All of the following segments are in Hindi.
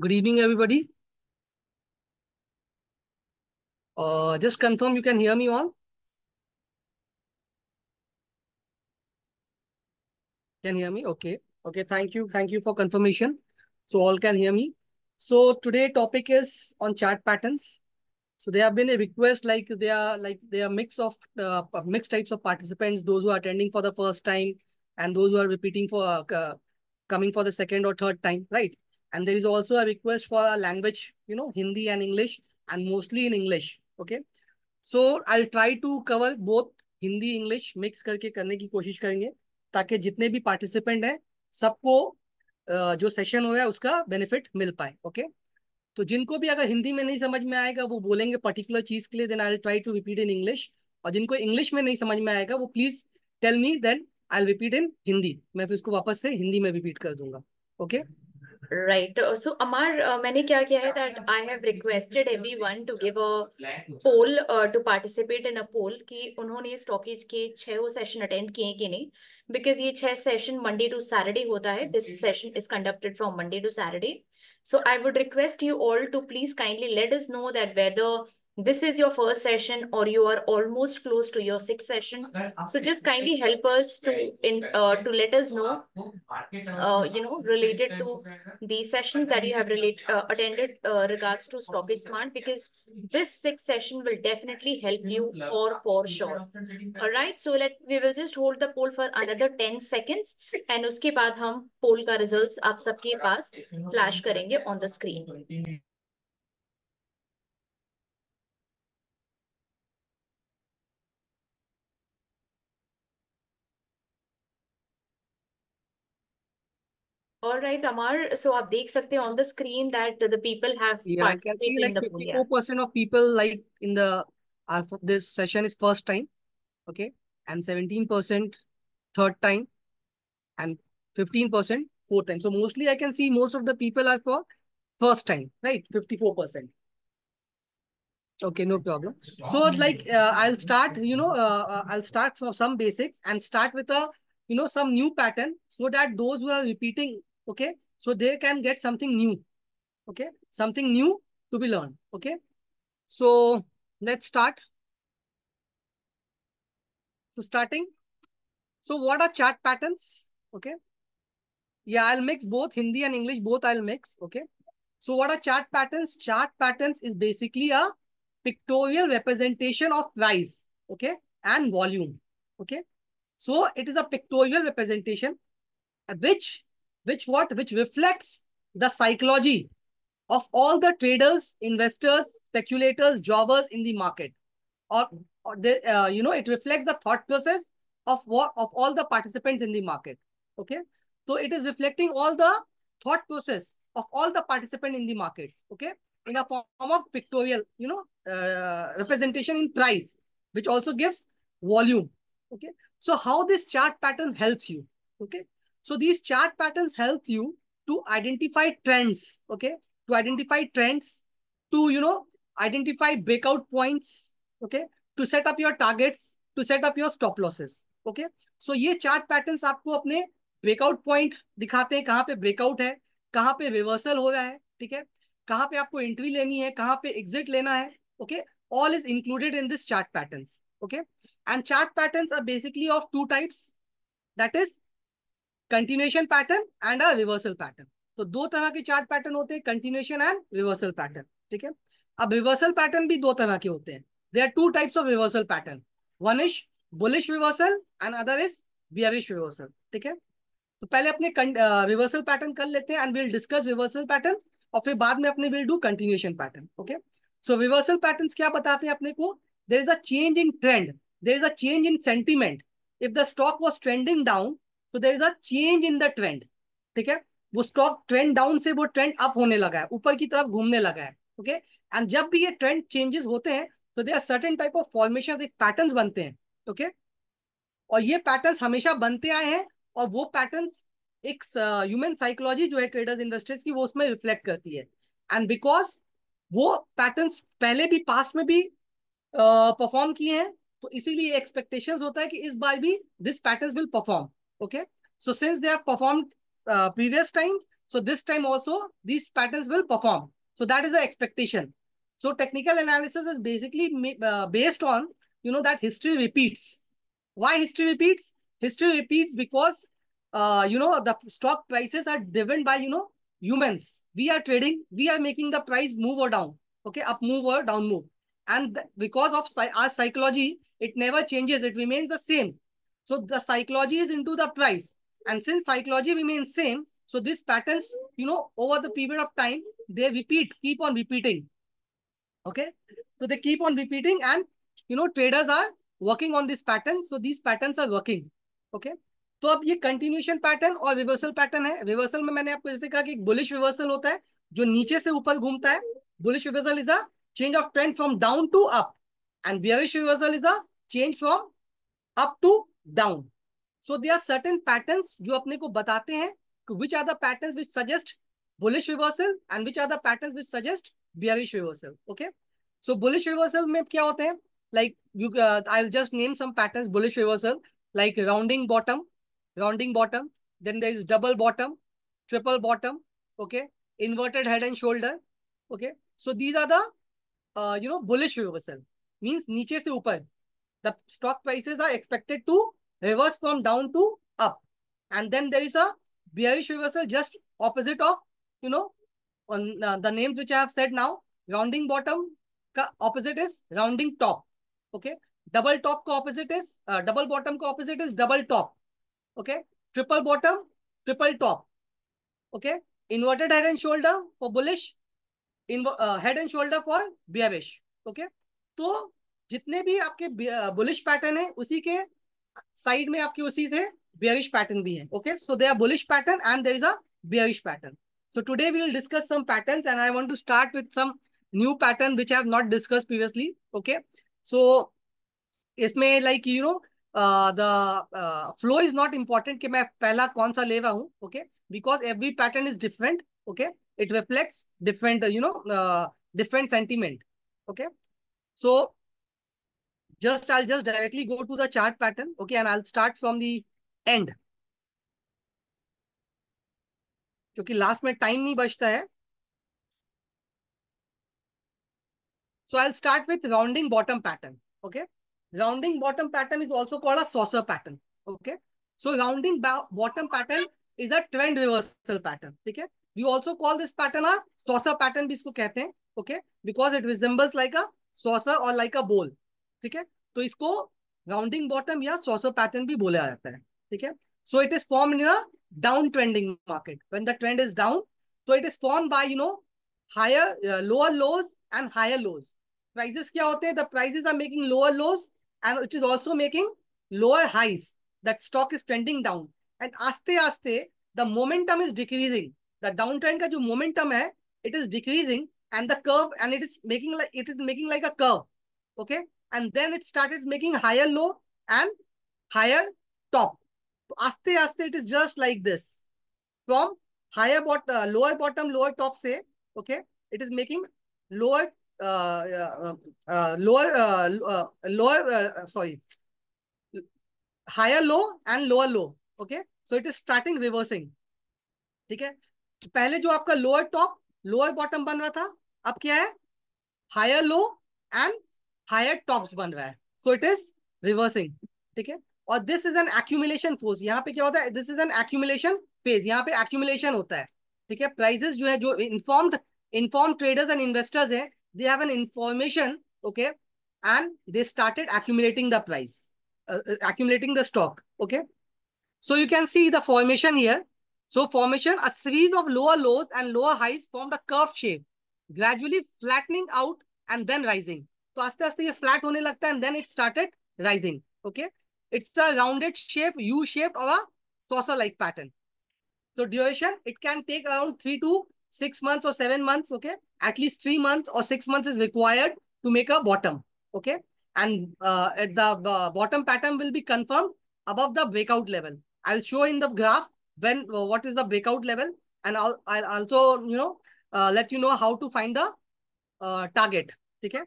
Good evening, everybody. Uh, just confirm you can hear me all. Can hear me? Okay. Okay, thank you. Thank you for confirmation. So all can hear me. So today topic is on chart patterns. So there have been a request like they are like they are mix of uh, mixed types of participants, those who are attending for the first time and those who are repeating for uh, coming for the second or third time, right? and there is also a request for a language, you know, Hindi and English and mostly in English. Okay. So I'll try to cover both Hindi English mix करके करने की कोशिश करेंगे ताकि जितने भी पार्टिसिपेंट हैं सबको जो सेशन हो रहा उसका बेनिफिट मिल पाए ओके okay? तो जिनको भी अगर हिंदी में नहीं समझ में आएगा वो बोलेंगे पर्टिकुलर चीज के लिए then I try to repeat in English और जिनको इंग्लिश में नहीं समझ में आएगा वो please tell me then I repeat in Hindi मैं फिर उसको वापस से हिंदी में रिपीट कर दूंगा okay okay? Right so uh, Amar, uh, मैंने क्या किया है that I have requested everyone to give a poll to participate in a poll कि उन्होंने स्टॉकेज के छह वो सेशन अटेंड किए कि नहीं बिकॉज ये छह सेशन मंडे टू सैटरडे होता है this session is conducted from Monday to Saturday so I would request you all to please kindly let us know that whether this is your first session or you are almost close to your sixth session so just kindly help us to in uh, to let us know uh, you know related to the sessions that you have related uh, attended uh, regards to stock smart because this sixth session will definitely help you for for sure all right so let we will just hold the poll for another 10 seconds and uske baad hum poll ka results aap sabke paas flash karenge on the screen All right, Amar. So, you can see on the screen that the people have yeah, I can see like 54% of people like in the uh, this session is first time, okay, and 17% third time, and 15% fourth time. So mostly I can see most of the people are for first time, right? 54%. Okay, no problem. So like uh, I'll start, you know, uh, uh, I'll start for some basics and start with a, you know, some new pattern so that those who are repeating okay so they can get something new okay something new to be learned okay so let's start so starting so what are chart patterns okay yeah i'll mix both hindi and english both i'll mix okay so what are chart patterns chart patterns is basically a pictorial representation of price okay and volume okay so it is a pictorial representation which which what which reflects the psychology of all the traders, investors, speculators, jobbers in the market. Or, or uh, you know, it reflects the thought process of what of all the participants in the market. Okay. So it is reflecting all the thought process of all the participants in the markets. Okay. In a form of pictorial, you know, uh, representation in price, which also gives volume. Okay. So how this chart pattern helps you. Okay. So these chart patterns help you to identify trends, okay? To identify trends, to, you know, identify breakout points, okay? To set up your targets, to set up your stop losses, okay? So ye chart patterns aapko apne breakout point dikhate hain kahan pe breakout hai kahan pe reversal ho raha hai theek hai kahan pe aapko entry leni hai kahan pe exit lena hai okay all is included in this chart patterns okay and chart patterns are basically of two types that is continuation pattern and a reversal pattern तो दो तरह के चार्ट पैटर्न होते हैं कंटिन्यूएशन एंड रिवर्सल पैटर्न ठीक है अब रिवर्सल पैटर्न भी दो तरह के होते हैं they are two types of reversal pattern one is bullish reversal and other is bearish reversal ठीक है तो पहले अपने रिवर्सल पैटर्न कर लेते हैं and will discuss reversal pattern और फिर बाद में अपने will do continuation pattern okay so reversal pattern क्या बताते हैं अपने को there is a change in trend there is a change in sentiment if the stock was trending down तो there is a change in the trend ठीक है वो स्टॉक ट्रेंड डाउन से वो ट्रेंड अप होने लगा है ऊपर की तरफ घूमने लगा है ओके एंड जब भी ये ट्रेंड चेंजेस होते हैं तो they are certain type of formation एक पैटर्न बनते हैं ओके okay? और ये पैटर्न हमेशा बनते आए हैं और वो पैटर्न एक ह्यूमन uh, साइकोलॉजी जो है ट्रेडर्स इंडस्ट्रीज की वो उसमें रिफ्लेक्ट करती है एंड बिकॉज वो पैटर्न पहले भी पास्ट में भी परफॉर्म uh, किए हैं तो इसीलिए एक्सपेक्टेशन होता है कि इस बार भी this pattern will perform Okay. So since they have performed uh, previous time, so this time also these patterns will perform. So that is the expectation. So technical analysis is basically uh, based on, you know, that history repeats. Why history repeats? History repeats because, uh, you know, the stock prices are driven by, you know, humans. We are trading, we are making the price move or down. Okay, up move or down move. And because of our psychology, it never changes. It remains the same. So the psychology is into the price. And since psychology remains same, so this patterns, you know, over the period of time, they repeat, keep on repeating. Okay. So they keep on repeating and, you know, traders are working on this pattern. So these patterns are working. Okay. तो अब ये कंटिन्यूशन पैटर्न और रिवर्सल पैटर्न है रिवर्सल में मैंने आपको जैसे कहा कि बुलिश रिवर्सल होता है जो नीचे से ऊपर घूमता है bullish reversal is a change of trend from down to up and bearish reversal is a change from up to down. So there are certain patterns जो अपने को बताते हैं कि which are the patterns which suggest bullish reversal and which are the patterns which suggest bearish reversal. Okay. So bullish reversal में क्या होते हैं Like you, uh, I'll just name some patterns bullish reversal like rounding bottom, rounding bottom. Then there is double bottom, triple bottom. Okay. Inverted head and shoulder. Okay. So these are the uh, you know bullish reversal means नीचे से ऊपर the stock prices are expected to reverse from down to up. And then there is a bearish reversal just opposite of, you know, on uh, the names which I have said now, rounding bottom opposite is rounding top. Okay. Double top opposite is, uh, double bottom opposite is double top. Okay. Triple bottom, triple top. Okay. Inverted head and shoulder for bullish, in, uh, head and shoulder for bearish. Okay. so. जितने भी आपके बुलिश पैटर्न है उसी के साइड में आपके उसी से बियरिश पैटर्न भी है okay so they are bullish pattern and there is a bearish pattern so today we will discuss some pattern and I want to start with some new pattern which have not discuss previously okay so इसमें like you know the flow is not important कि मैं पहला कौन सा ले रहा हूँ okay because every pattern is different okay it reflects different you know different sentiment okay so just I'll just directly go to the chart pattern. Okay, and I'll start from the end. क्योंकि last में टाइम नहीं बचता है So I'll start with rounding bottom pattern. Okay. Rounding bottom pattern is also called a saucer pattern. Okay. So rounding bottom pattern is a trend reversal pattern. Okay. You also call this pattern a saucer pattern. Okay. Because it resembles like a saucer or like a bowl. ठीक है तो इसको राउंडिंग बॉटम या सोसो पैटर्न भी बोला जाता है ठीक है so it is form in down trending market when the trend is down so it is form by you know higher lower lows and higher lows prices क्या होते हैं the prices are making lower lows and it is also making lower highs that stock is trending down and आस्ते आस्ते the momentum is decreasing the down trend का जो मोमेंटम है it is decreasing and the curve and it is making it is making like a curve okay and then it started making higher low and higher top. So, aste aste it is just like this. From higher bot uh, lower bottom, lower top say, okay, it is making lower, uh, uh, uh, lower, uh, uh, lower, uh, sorry, higher low and lower low, okay. So it is starting reversing. theek hai pehle jo aapka lower top lower bottom ban raha tha ab kya hai higher low and higher tops बन रहा है सो इट इज रिवर्सिंग ठीक है और this is an accumulation force यहाँ पे क्या होता है this is an accumulation phase यहाँ पे एक्यूमुलेशन होता है ठीक है प्राइजेस जो है जो informed inform traders and investors है they have an information okay and they started accumulating the price accumulating the stock okay so you can see the formation here so formation a series of lower lows and lower highs form the curve shape gradually flattening out and then rising तो आस्ते आस्ते ये फ्लैट होने लगता है and then it started rising okay it's a rounded shape you shaped और सोसा लाइक पैटर्न तो duration it can take around three to six month और seven month okay at least three month और six month is required to make a bottom okay and at the bottom pattern will be confirm above the breakout level I show in the graph when what is the breakout level and also you know let you know how to find the target ठीक है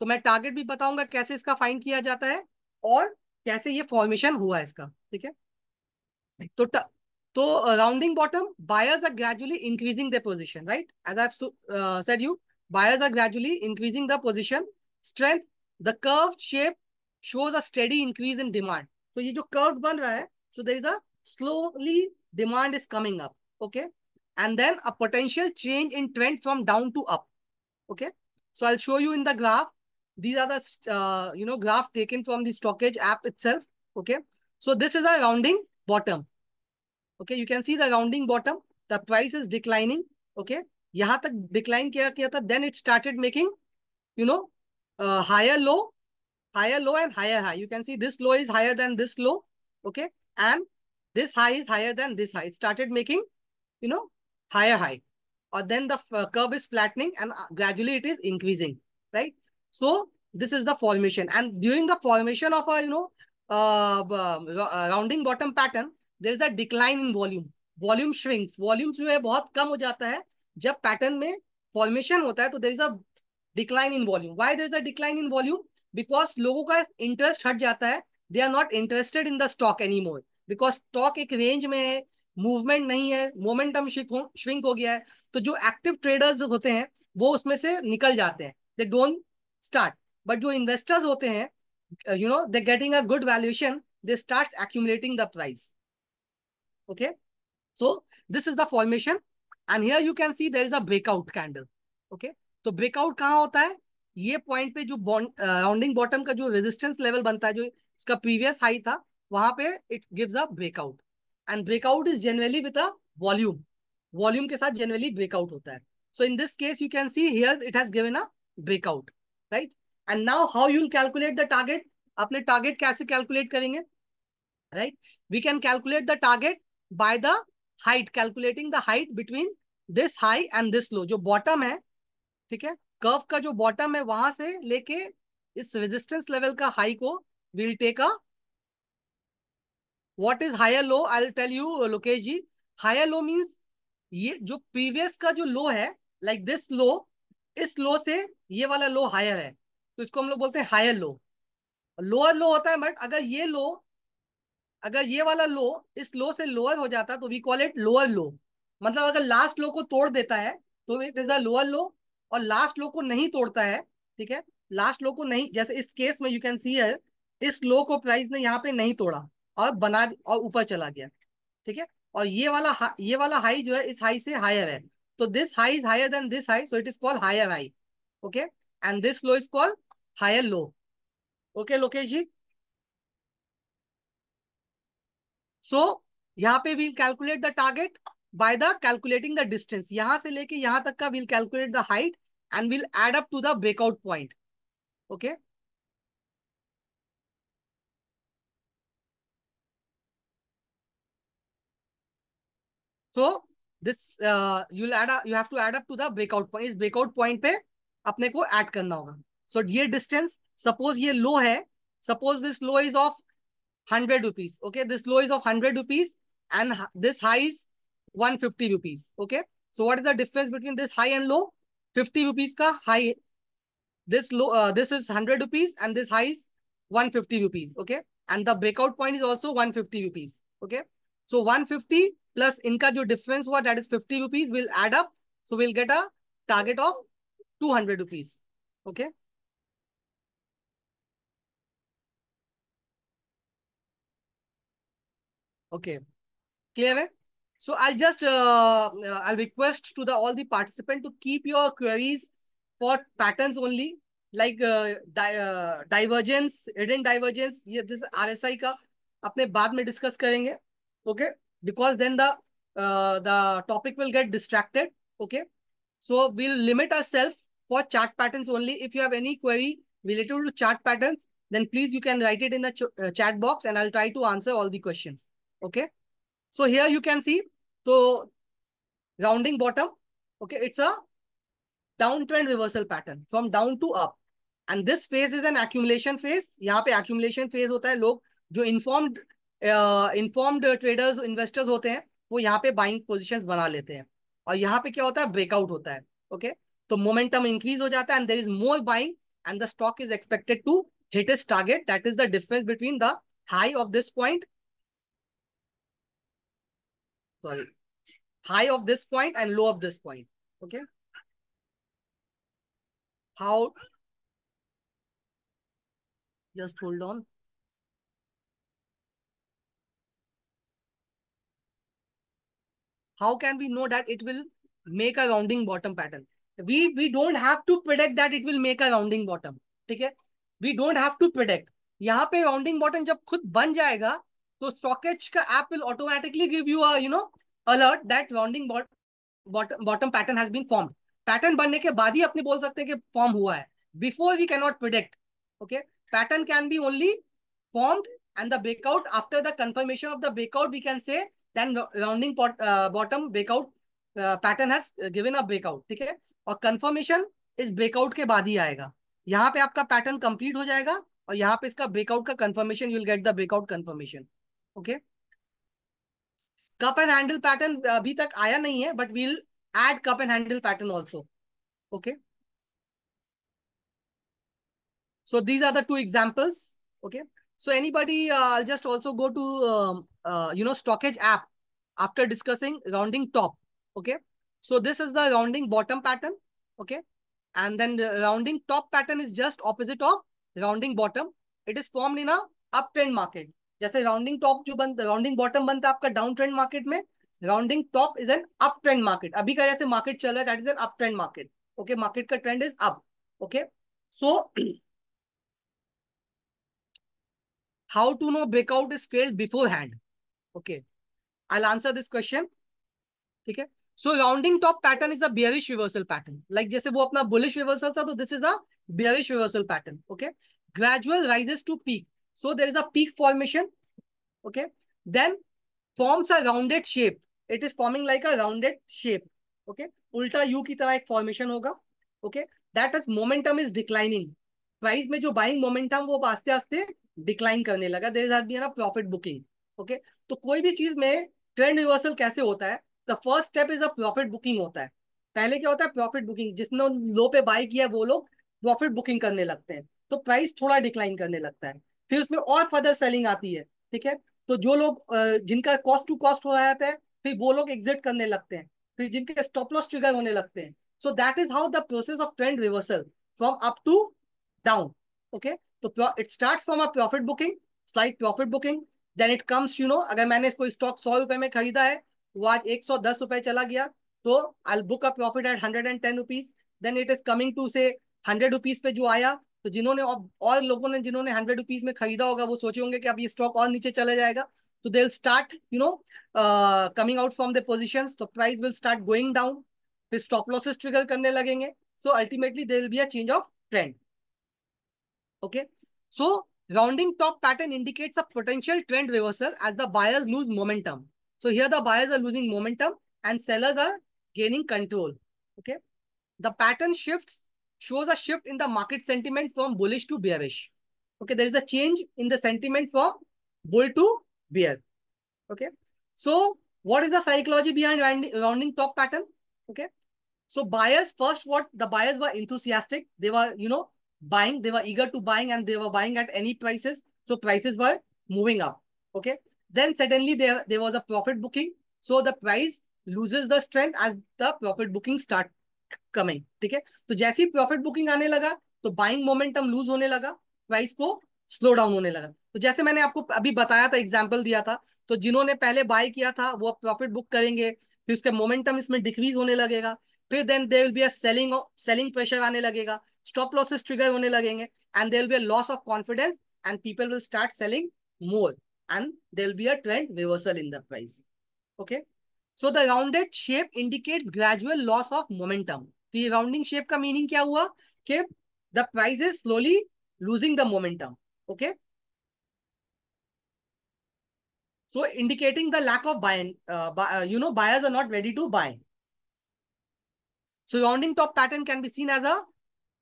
तो मैं टारगेट भी बताऊंगा कैसे इसका फाइंड किया जाता है और कैसे ये फॉर्मेशन हुआ इसका ठीक है तो तो rounding bottom buyers are gradually increasing the position right as I said you buyers are gradually increasing the position strength the curve shape shows a steady increase in demand तो ये जो कर्व बन रहा है so there is a slowly demand is coming up okay and then a potential change in trend from down to up okay so I show you in the graph These are the, uh, you know, graph taken from the Stockage app itself. Okay. So this is a rounding bottom. Okay. You can see the rounding bottom. The price is declining. Okay. यहाँ तक डिक्लाइन किया किया Then it started making, you know, uh, higher low, higher low and higher high. You can see this low is higher than this low, okay? And this high is higher than this high. It started making, you know, higher high. Or then the uh, curve is flattening and uh, gradually it is increasing, right? So this is the formation. And during the formation of a, you know, uh, uh, rounding bottom pattern, there is a decline in volume. Volume shrinks. Volume jo hai bahut kam ho jata hai jab pattern mein formation hota hai तो there is a decline in volume. Why there is a decline in volume? Because logo ka interest hat jata hai They are not interested in the stock anymore. Because stock ek range mein है मूवमेंट नहीं है मोमेंटम श्रिंक हो गया है तो जो एक्टिव ट्रेडर्स होते हैं वो उसमें से निकल जाते हैं दे डोंट स्टार्ट बट जो इन्वेस्टर्स होते हैं you know they getting a good valuation they start accumulating the price okay so this is the formation and here you can see there is a breakout candle okay तो ब्रेकआउट कहां होता है ये पॉइंट पे जो राउंडिंग बॉटम uh, का जो रेजिस्टेंस लेवल बनता है जो इसका प्रीवियस हाई था वहां पे it gives a breakout and breakout is generally with a volume volume के साथ जनरली ब्रेकआउट होता है so in this case you can see here it has given a breakout right and now how you'll calculate the target अपने टारगेट कैसे कैलकुलेट करेंगे right we can calculate the target by the height calculating the height between this high and this low जो बॉटम है ठीक है कर्व का जो बॉटम है वहां से लेके इस रेजिस्टेंस लेवल का हाई को will take a what is higher low I tell you Lokesh ji higher low means ये जो प्रीवियस का जो लो है लाइक दिस लो इस लो से ये वाला लो हायर है तो इसको हम लोग बोलते हैं हायर लो लोअर लो होता है बट अगर ये लो अगर ये वाला लो इस लो से लोअर हो जाता तो we call it lower low मतलब अगर लास्ट लो को तोड़ देता है तो it is a lower low और लास्ट लो को नहीं तोड़ता है ठीक है लास्ट लो को नहीं जैसे इस केस में यू कैन सी है इस लो को प्राइस ने यहाँ पे नहीं तोड़ा और बना और ऊपर चला गया ठीक है और ये वाला ये वाला हाई जो है इस हाई से हायर है तो this high is higher than this high so it is call higher high okay and this low is call higher low okay Lokesh ji so यहां पे we'll calculate the target by the calculating the distance यहां से लेके यहां तक का we'll calculate the height and we'll add up to the breakout point okay so so, this uh, you'll add up you have to add up to the breakout point is breakout point pe apne ko add karna hoga so here distance suppose ye low hai suppose this low is of 100 rupees okay this low is of 100 rupees and this high is 150 rupees okay so what is the difference between this high and low 50 rupees ka high this low uh, this is 100 rupees and this high is 150 rupees okay and the breakout point is also 150 rupees okay so 150 plus inka jo difference what that is 50 rupees will add up. So we'll get a target of 200 rupees. Okay. Okay. Clear? So I'll just uh, uh, I'll request to the all the participant to keep your queries for patterns only like uh, di uh, divergence, hidden divergence. this RSI ka, अपने बाद में discuss करेंगे okay because then the uh, the topic will get distracted okay so we'll limit ourselves for chart patterns only if you have any query related to chart patterns then please you can write it in the ch uh, chat box and i'll try to answer all the questions okay so here you can see so rounding bottom okay it's a downtrend reversal pattern from down to up and this phase is an accumulation phase यहाँ पे accumulation phase होता है लोग जो informed इन्फॉर्म्ड ट्रेडर्स इन्वेस्टर्स होते हैं वो यहाँ पे बाइंग पोजिशन बना लेते हैं और यहाँ पे क्या होता है ब्रेकआउट होता है ओके तो मोमेंटम इंक्रीज हो जाता है and there is more buying and the stock is expected to hit is target that is the difference between the high of this point sorry high of this point and low of this point okay how just hold on how can we know that it will make a rounding bottom pattern we we don't have to predict that it will make a rounding bottom theek hai we don't have to predict yahan pe rounding bottom जब खुद बन जाएगा तो StockEdge ka app will automatically give you a you know alert that rounding bot bottom, bottom pattern has been formed pattern banne ke baad hi apne bol sakte हैं ki form hua hai before we cannot predict okay pattern can be only formed and the breakout after the confirmation of the breakout we can say then rounding bottom breakout pattern has given a breakout ठीक है और कंफर्मेशन इस ब्रेकआउट के बाद ही आएगा यहाँ पे आपका पैटर्न कंप्लीट हो जाएगा और यहाँ पे इसका ब्रेकआउट का confirmation you get the breakout confirmation okay cup and handle pattern अभी तक आया नहीं है but we'll add cup and handle pattern also okay so these are the two examples okay So anybody, uh, I'll just also go to, um, uh, you know, stockage app after discussing rounding top. Okay. So this is the rounding bottom pattern. Okay. And then rounding top pattern is just opposite of rounding bottom. It is formed in a uptrend market. Just a rounding top, jo ban, rounding bottom ban aapka downtrend market. Mein. Rounding top is an uptrend market. Abhi ka market chal that is an uptrend market. Okay. Market ka trend is up. Okay. So, how to know breakout is failed beforehand okay i'll answer this question ठीक है so rounding top pattern is a bearish reversal pattern like जैसे वो अपना बुलिश रिवर्सल था तो this is a bearish reversal pattern okay gradual rises to peak so there is a peak formation okay then forms a rounded shape it is forming like a rounded shape okay ulta u ki tarah ek formation hoga okay that is momentum is declining price mein jo buying momentum wo aaste aaste decline करने लगा there is are be profit booking okay तो कोई भी चीज में ट्रेंड रिवर्सल कैसे होता है the first step is a profit booking होता है पहले क्या होता है प्रॉफिट बुकिंग जिसने लो पे बाय किया वो लोग प्रॉफिट बुकिंग करने लगते हैं तो प्राइस थोड़ा डिक्लाइन करने लगता है फिर उसमें और फर्दर सेलिंग आती है ठीक है तो जो लोग जिनका कॉस्ट टू कॉस्ट हो रहा है फिर वो लोग एग्जिट करने लगते हैं फिर जिनके स्टॉप लॉस ट्रिगर होने लगते हैं so that is how the process of trend reversal from up to down okay तो it start from a profit booking slight profit booking then it comes you know अगर मैंने इसको स्टॉक सौ रुपए में खरीदा है वो आज एक सौ दस रुपए चला गया तो I book a profit at hundred and ten rupees then it is coming to say hundred rupees पे जो आया तो जिन्होंने और लोगों ने जिन्होंने हंड्रेड रुपीज में खरीदा होगा वो सोचे होंगे कि अब ये स्टॉक और नीचे चला जाएगा तो they start you know coming out from the position तो price will start going down फिर स्टॉप लॉसेस ट्रिगर करने लगेंगे so ultimately there will be a change of trend Okay. So rounding top pattern indicates a potential trend reversal as the buyers lose momentum. So here the buyers are losing momentum and sellers are gaining control. Okay. The pattern shifts shows a shift in the market sentiment from bullish to bearish. Okay. There is a change in the sentiment from bull to bear. Okay. So what is the psychology behind rounding top pattern? Okay. So buyers first, what the buyers were enthusiastic. They were, you know, buying they were eager to buying and they were buying at any prices so prices were moving up okay then suddenly there there was a profit booking so the price loses the strength as the profit booking start coming theek hai to jaise hi profit booking aane laga to buying momentum lose hone laga price ko slow down होने लगा तो जैसे मैंने आपको अभी बताया था एग्जाम्पल दिया था तो जिन्होंने पहले बाय किया था वो प्रॉफिट बुक करेंगे फिर उसके मोमेंटम इसमें डिक्रीज होने लगेगा फिर देन देर विल बी अलिंग सेलिंग प्रेशर आने लगेगा stop losses trigger होने लगेंगे and there will be a loss of confidence and people will start selling more and there will be a trend reversal in the price. Okay. So the rounded shape indicates gradual loss of momentum. The rounding shape का meaning क्या हुआ कि the price is slowly losing the momentum. Okay. So indicating the lack of buying, uh, buy, uh, you know, buyers are not ready to buy. So rounding top pattern can be seen as a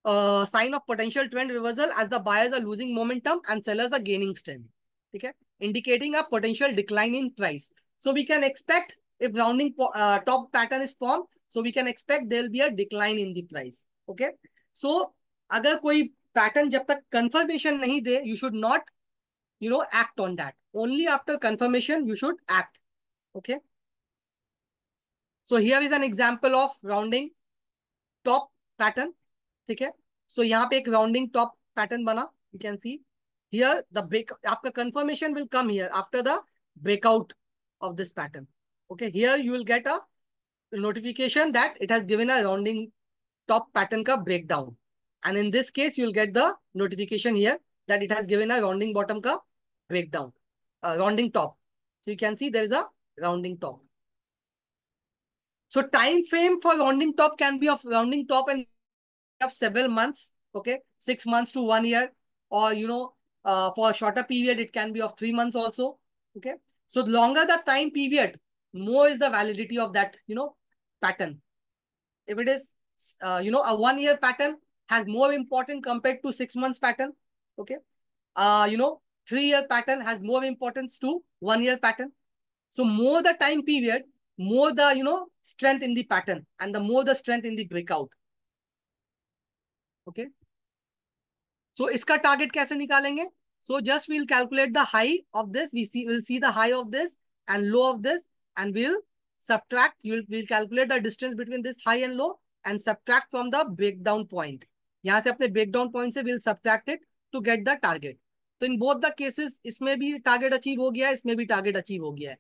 uh, sign of potential trend reversal as the buyers are losing momentum and sellers are gaining strength. Okay? Indicating a potential decline in price. So we can expect if rounding uh, top pattern is formed, so we can expect there will be a decline in the price. Okay? So अगर कोई pattern, जब तक कंफर्मेशन not दे you should not, you know, act on that. Only after confirmation you should act. Okay. So here is an example of rounding top pattern. ठीक so, यहाँ पे एक राउंडिंग टॉप पैटर्न बना You can see here the break. आपका confirmation will come here after the breakout of this pattern. Okay, here you will get a notification that it has given a rounding top pattern ka breakdown. And in this case, you will get the notification here that it has given a rounding bottom ka breakdown, uh, rounding top. So you can see there is a rounding top. So time frame for rounding top can be of rounding top and of several months, okay, six months to one year, or you know, uh, for a shorter period, it can be of three months also, okay. So longer the time period, more is the validity of that, you know, pattern. If it is, uh, you know, a one year pattern has more important compared to six months pattern, okay. Uh, you know, three year pattern has more importance to one year pattern. So more the time period, more the, you know, strength in the pattern and the more the strength in the breakout. okay so iska target kaise nikalenge so just we'll calculate the high of this we see we'll see the high of this and low of this and we'll subtract you'll we'll calculate the distance between this high and low and subtract from the breakdown point यहाँ से अपने ब्रेकडाउन पॉइंट से will subtracted to get the target तो इन बोथ द केसेस इसमें भी टारगेट अचीव हो गया है इसमें भी टारगेट अचीव हो गया है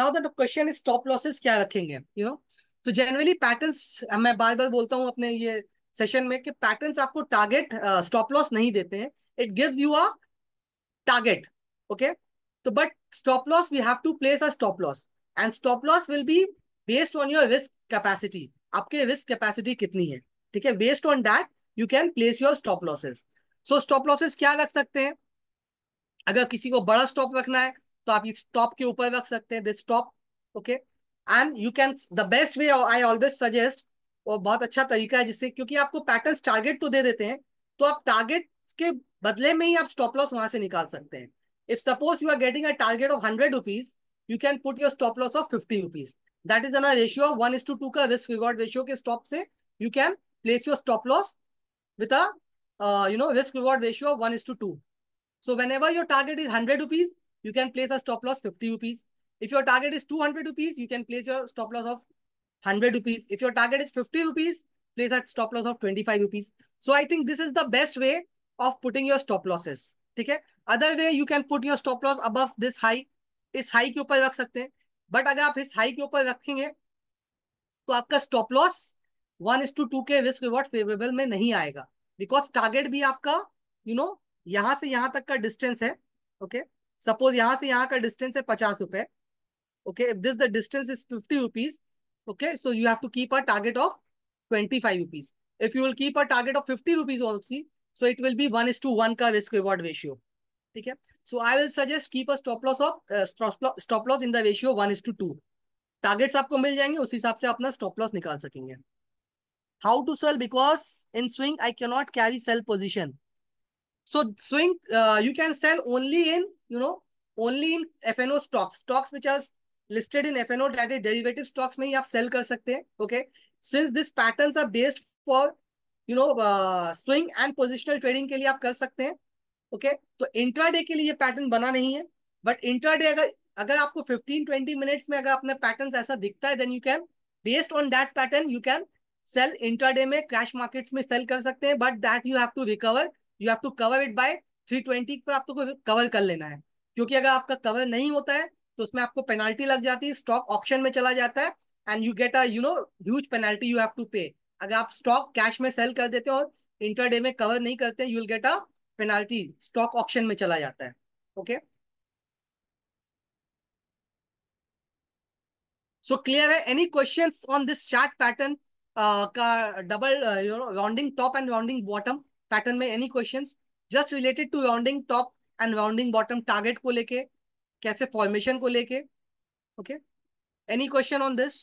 now the question is stop losses क्या रखेंगे यू you नो know? तो जनरली पैटर्न्स मैं बार बार बोलता हूँ अपने ये सेशन में कि पैटर्न आपको टारगेट स्टॉप लॉस नहीं देते हैं it gives you a target okay तो but stop loss we have to place a stop loss and stop loss will be based on your risk capacity आपके रिस्क कैपेसिटी कितनी है ठीक है based on that you can place your stop losses so stop losses क्या रख सकते हैं अगर किसी को बड़ा स्टॉप रखना है तो आप इस स्टॉप के ऊपर रख सकते हैं this stop okay and you can the best way I always suggest और बहुत अच्छा तरीका है जिससे क्योंकि आपको पैटर्न टारगेट तो दे देते हैं तो आप टारगेट के बदले में ही आप स्टॉप लॉस वहां से निकाल सकते हैं if suppose you are getting a target of hundred rupees you can put your stop loss of fifty rupees that is a ratio of one is to two का रिस्क रिवॉर्ड रेशियो के स्टॉप से you can place your stop loss with you know risk reward ratio of one is to two so whenever your target is hundred rupees you can place a stop loss fifty rupees if your target is two hundred rupees you can place your stop loss of 100 rupees. If your target is 50 rupees, place at stop loss of 25 rupees. So I think this is the best way of putting your stop losses. ठीक है other way you can put your stop loss अब दिस हाई इस हाई के ऊपर रख सकते हैं बट अगर आप इस हाई के ऊपर रखेंगे तो आपका stop loss one is to two के रिस्क रिवॉर्ड फेवरेबल में नहीं आएगा बिकॉज टारगेट भी आपका यू you नो know, यहां से यहां तक का डिस्टेंस है ओके सपोज यहां से यहां का डिस्टेंस है पचास रुपए okay if this the distance is fifty rupees Okay, so you have to keep a target of 25 rupees. If you will keep a target of 50 rupees also, so it will be 1 is to 1 ka risk reward ratio. Okay, so I will suggest keep a stop loss of uh, stop loss in the ratio 1 is to 2. Targets आपको मिल जाएंगे उस हिसाब से अपना स्टॉप लॉस निकाल सकेंगे How to sell? Because in swing, I cannot carry carry position. So swing, swing you can sell only in you know only in FNO stocks, stocks which are listed in FNO that is derivative stocks में ही आप sell कर सकते हैं okay since these patterns are based for you know uh, swing and positional trading के लिए आप कर सकते हैं okay तो इंट्राडे के लिए ये पैटर्न बना नहीं है बट इंट्राडे अगर अगर आपको 15-20 मिनट्स में अगर अपने पैटर्न ऐसा दिखता है then you can based on that pattern you can sell intraday में क्रैश मार्केट्स में सेल कर सकते हैं but that you have to recover you have to cover it by 320 पे आपको तो कवर कर लेना है क्योंकि अगर आपका कवर नहीं होता है तो उसमें आपको पेनाल्टी लग जाती है स्टॉक ऑप्शन में चला जाता है and you get a you know huge penalty you have to pay अगर आप स्टॉक कैश में सेल कर देते हैं और डे में कवर नहीं करते you will get a penalty stock option में चला जाता है ओके सो क्लियर है any question on this chart pattern का double rounding top and rounding bottom pattern में any question just related to rounding top and rounding bottom target को लेके कैसे फॉर्मेशन को लेके okay any question on this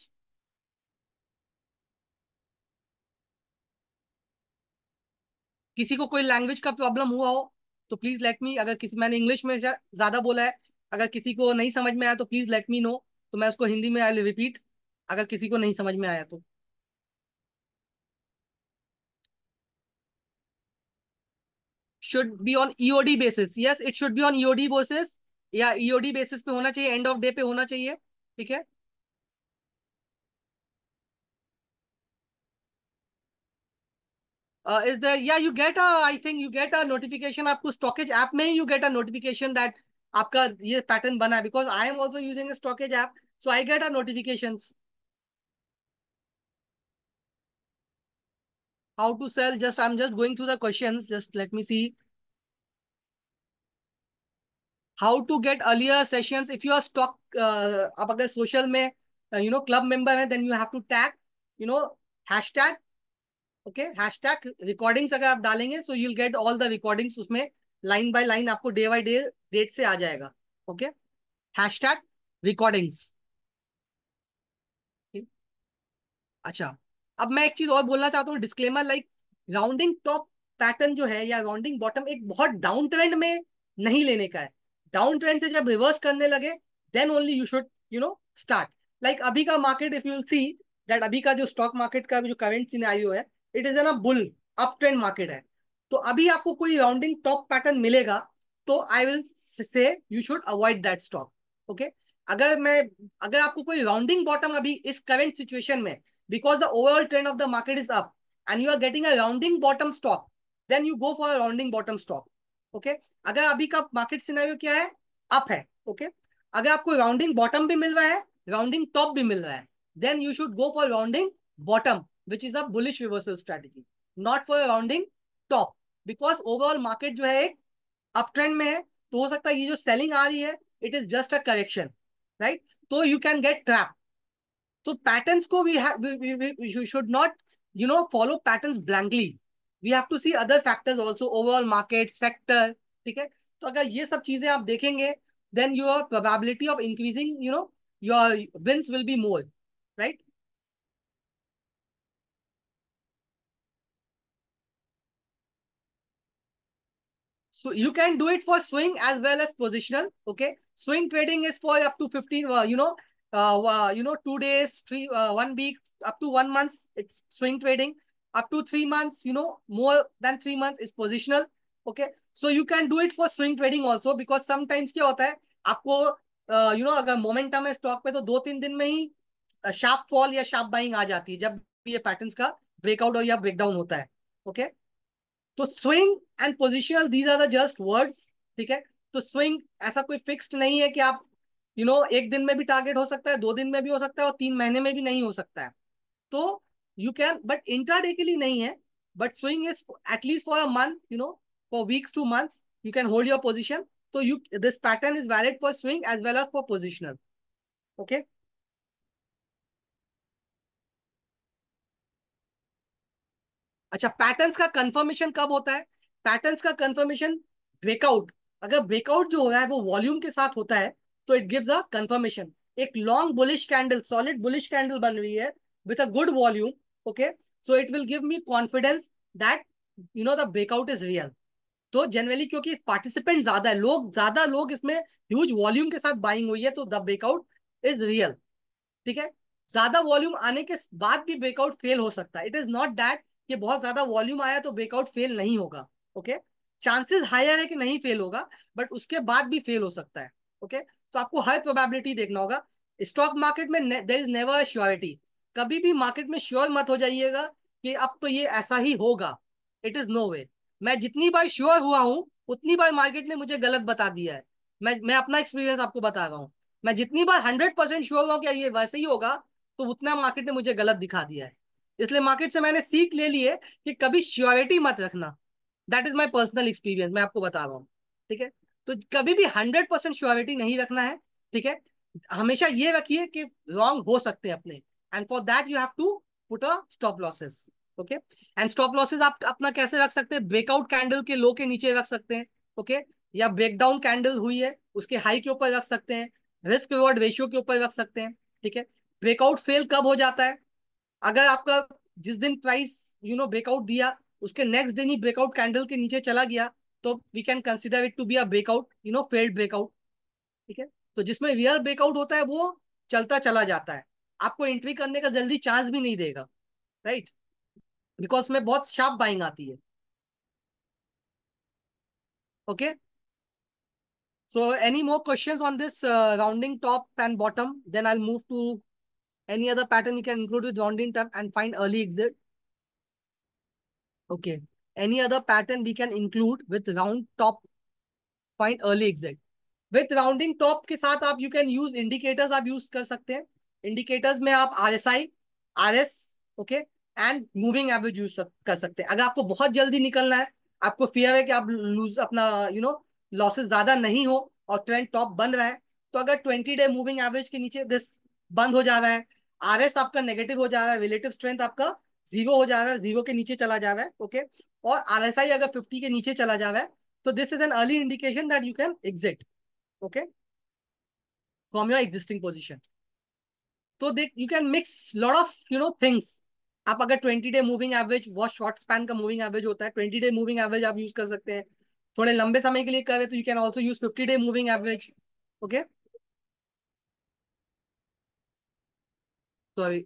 किसी को कोई लैंग्वेज का प्रॉब्लम हुआ हो तो प्लीज लेट मी अगर किसी मैंने इंग्लिश में ज्यादा बोला है अगर किसी को नहीं समझ में आया तो प्लीज लेट मी नो तो मैं उसको हिंदी में आई रिपीट अगर किसी को नहीं समझ में आया तो should be on EOD basis yes it should be on EOD basis या ईओडी e बेसिस पे होना चाहिए एंड ऑफ डे पे होना चाहिए ठीक है इज द या you get I think you get a notification आपको स्टॉकेज ऐप में ही you get a notification that आपका ये पैटर्न बना because I am also using StockEdge app so I get a notification how to sell just I am just going through the question just let me see how to get earlier session if you are stock आप अगर सोशल में यू नो क्लब मेंबर हैं then you have to tag you know hash tag okay hash tag recordings अगर आप डालेंगे so you'll get all the recordings उसमें लाइन बाय लाइन आपको डे बाई डे डेट से आ जाएगा ओके हैश टैग रिकॉर्डिंग्स अच्छा अब मैं एक चीज और बोलना चाहता हूँ disclaimer like rounding top pattern जो है या राउंडिंग बॉटम एक बहुत डाउन ट्रेंड में नहीं लेने का है डाउन ट्रेंड से जब रिवर्स करने लगे then only you should you know start like अभी का market if you see that अभी का जो स्टॉक मार्केट का जो करंट आई है it is an a bull up trend market है तो अभी आपको कोई राउंडिंग टॉप पैटर्न मिलेगा तो I will say you should avoid that stock okay अगर मैं अगर आपको कोई राउंडिंग बॉटम अभी इस करेंट सिचुएशन में because the overall trend of the market is up and you are getting a rounding bottom stock then you go for a rounding bottom stock okay अगर अभी का मार्केट सिनारियो क्या है अप है ओके अगर आपको राउंडिंग बॉटम भी मिल रहा है राउंडिंग टॉप भी मिल रहा है then you should go for rounding bottom which is a bullish reversal strategy not for rounding top because overall market जो है एक अप ट्रेंड में है तो हो सकता है ये जो सेलिंग आ रही है it is just a correction right तो यू कैन गेट ट्रैप तो पैटर्न्स को we have should not you know follow patterns blankly we have to see other factors also overall market sector ठीक है तो अगर ये सब चीजें आप देखेंगे then your probability of increasing you know your wins will be more right So you can do it for swing as well as positional. Okay, swing trading is for up to fifteen. Uh, you know, uh, uh, you know, two days, three, uh, one week, up to one month. It's swing trading. up to three months, you know, more than three months is positional. Okay. So you can do it for swing trading also because sometimes क्या होता है आपको यू uh, नो अगर मोमेंटम है स्टॉक में तो दो तीन दिन में ही शार्प uh, फॉल या शार्प बाइंग आ जाती है जब ये पैटर्न्स का ब्रेकआउट और या ब्रेकडाउन होता है ओके okay? तो swing and positional these are the just words ठीक है तो स्विंग ऐसा कोई फिक्स्ड नहीं है कि आप यू you नो know, एक दिन में भी टारगेट हो सकता है दो दिन में भी हो सकता है और तीन महीने में भी नहीं हो सकता है तो यू कैन बट डे के लिए नहीं है but swing is at least for a month you know for weeks to month you can hold your position तो you this pattern is valid for swing as well as for positional okay अच्छा पैटर्न का कंफर्मेशन कब होता है पैटर्न का कंफर्मेशन ब्रेकआउट अगर ब्रेकआउट जो हो रहा है वो वॉल्यूम के साथ होता है तो इट गिव्स अ कंफर्मेशन एक long bullish candle solid bullish candle बन रही है with a good volume okay so it will give me confidence that you know the breakout is real तो जनरली क्योंकि पार्टिसिपेंट ज्यादा है लोग ज्यादा लोग इसमें ह्यूज वॉल्यूम के साथ बाइंग हुई है तो द ब्रेकआउट इज रियल ठीक है ज्यादा वॉल्यूम आने के बाद भी ब्रेकआउट फेल हो सकता है इट इज नॉट दैट कि बहुत ज्यादा वॉल्यूम आया तो ब्रेकआउट फेल नहीं होगा ओके चांसेस हायर है कि नहीं फेल होगा बट उसके बाद भी फेल हो सकता है ओके okay? तो आपको हर प्रोबेबिलिटी देखना होगा स्टॉक मार्केट में देर इज नेवर श्योरिटी कभी भी मार्केट में श्योर मत हो जाइएगा कि अब तो ये ऐसा ही होगा इट इज नो वे मैं जितनी बार श्योर हुआ हूँ उतनी बार मार्केट ने मुझे गलत बता दिया है मैं मैं अपना एक्सपीरियंस आपको बता रहा हूँ मैं जितनी बार हंड्रेड परसेंट श्योर हुआ कि ये वैसे ही होगा तो उतना मार्केट ने मुझे गलत दिखा दिया है इसलिए मार्केट से मैंने सीख ले ली है कि कभी श्योरिटी मत रखना that is my personal experience मैं आपको बता रहा हूँ ठीक है तो कभी भी हंड्रेड परसेंट श्योरिटी नहीं रखना है ठीक है हमेशा ये रखिए कि रॉन्ग हो सकते हैं अपने and for that you have to put a stop losses okay and stop losses आप अपना कैसे रख सकते हैं ब्रेकआउट कैंडल के लो के नीचे रख सकते हैं ओके okay? या ब्रेकडाउन कैंडल हुई है उसके हाई के ऊपर रख सकते हैं रिस्क रिवॉर्ड रेशियो के ऊपर रख सकते हैं ठीक है ब्रेकआउट फेल कब हो जाता है अगर आपका जिस दिन प्राइस यू नो ब्रेकआउट दिया उसके नेक्स्ट दिन ही ब्रेकआउट कैंडल के नीचे चला गया तो we can consider it to be a breakout you know failed breakout ठीक है तो जिसमें रियल ब्रेकआउट होता है वो चलता चला जाता है आपको एंट्री करने का जल्दी चांस भी नहीं देगा राइट बिकॉज में बहुत शार्प बाइंग आती है okay so any more questions on this rounding top and bottom then I move to any other pattern you can include with rounding top and find early exit okay any other pattern we can include with round top find early exit with rounding top के साथ आप यू कैन यूज इंडिकेटर्स आप यूज कर सकते हैं इंडिकेटर्स में आप R S I R S okay and moving average use कर सकते हैं अगर आपको बहुत जल्दी निकलना है आपको फियर है कि आप लूज अपना यू नो लॉसेस ज्यादा नहीं हो और ट्रेंड टॉप बन रहा है तो अगर ट्वेंटी डे मूविंग एवरेज के नीचे दिस बंद हो जा रहा है आर एस आपका नेगेटिव हो जा रहा है रिलेटिव स्ट्रेंथ आपका जीरो हो जा रहा है जीरो के नीचे चला जा रहा है ओके और आर एस आई अगर फिफ्टी के नीचे चला जा रहा है तो this is an early indication that you can exit okay from your existing position तो देख you can mix lot of you know things आप अगर ट्वेंटी डे मूविंग एवरेज बहुत शॉर्ट स्पैन का मूविंग एवरेज होता है ट्वेंटी डे मूविंग एवरेज आप यूज कर सकते हैं थोड़े लंबे समय के लिए कर रहे तो you can also use fifty day moving average okay sorry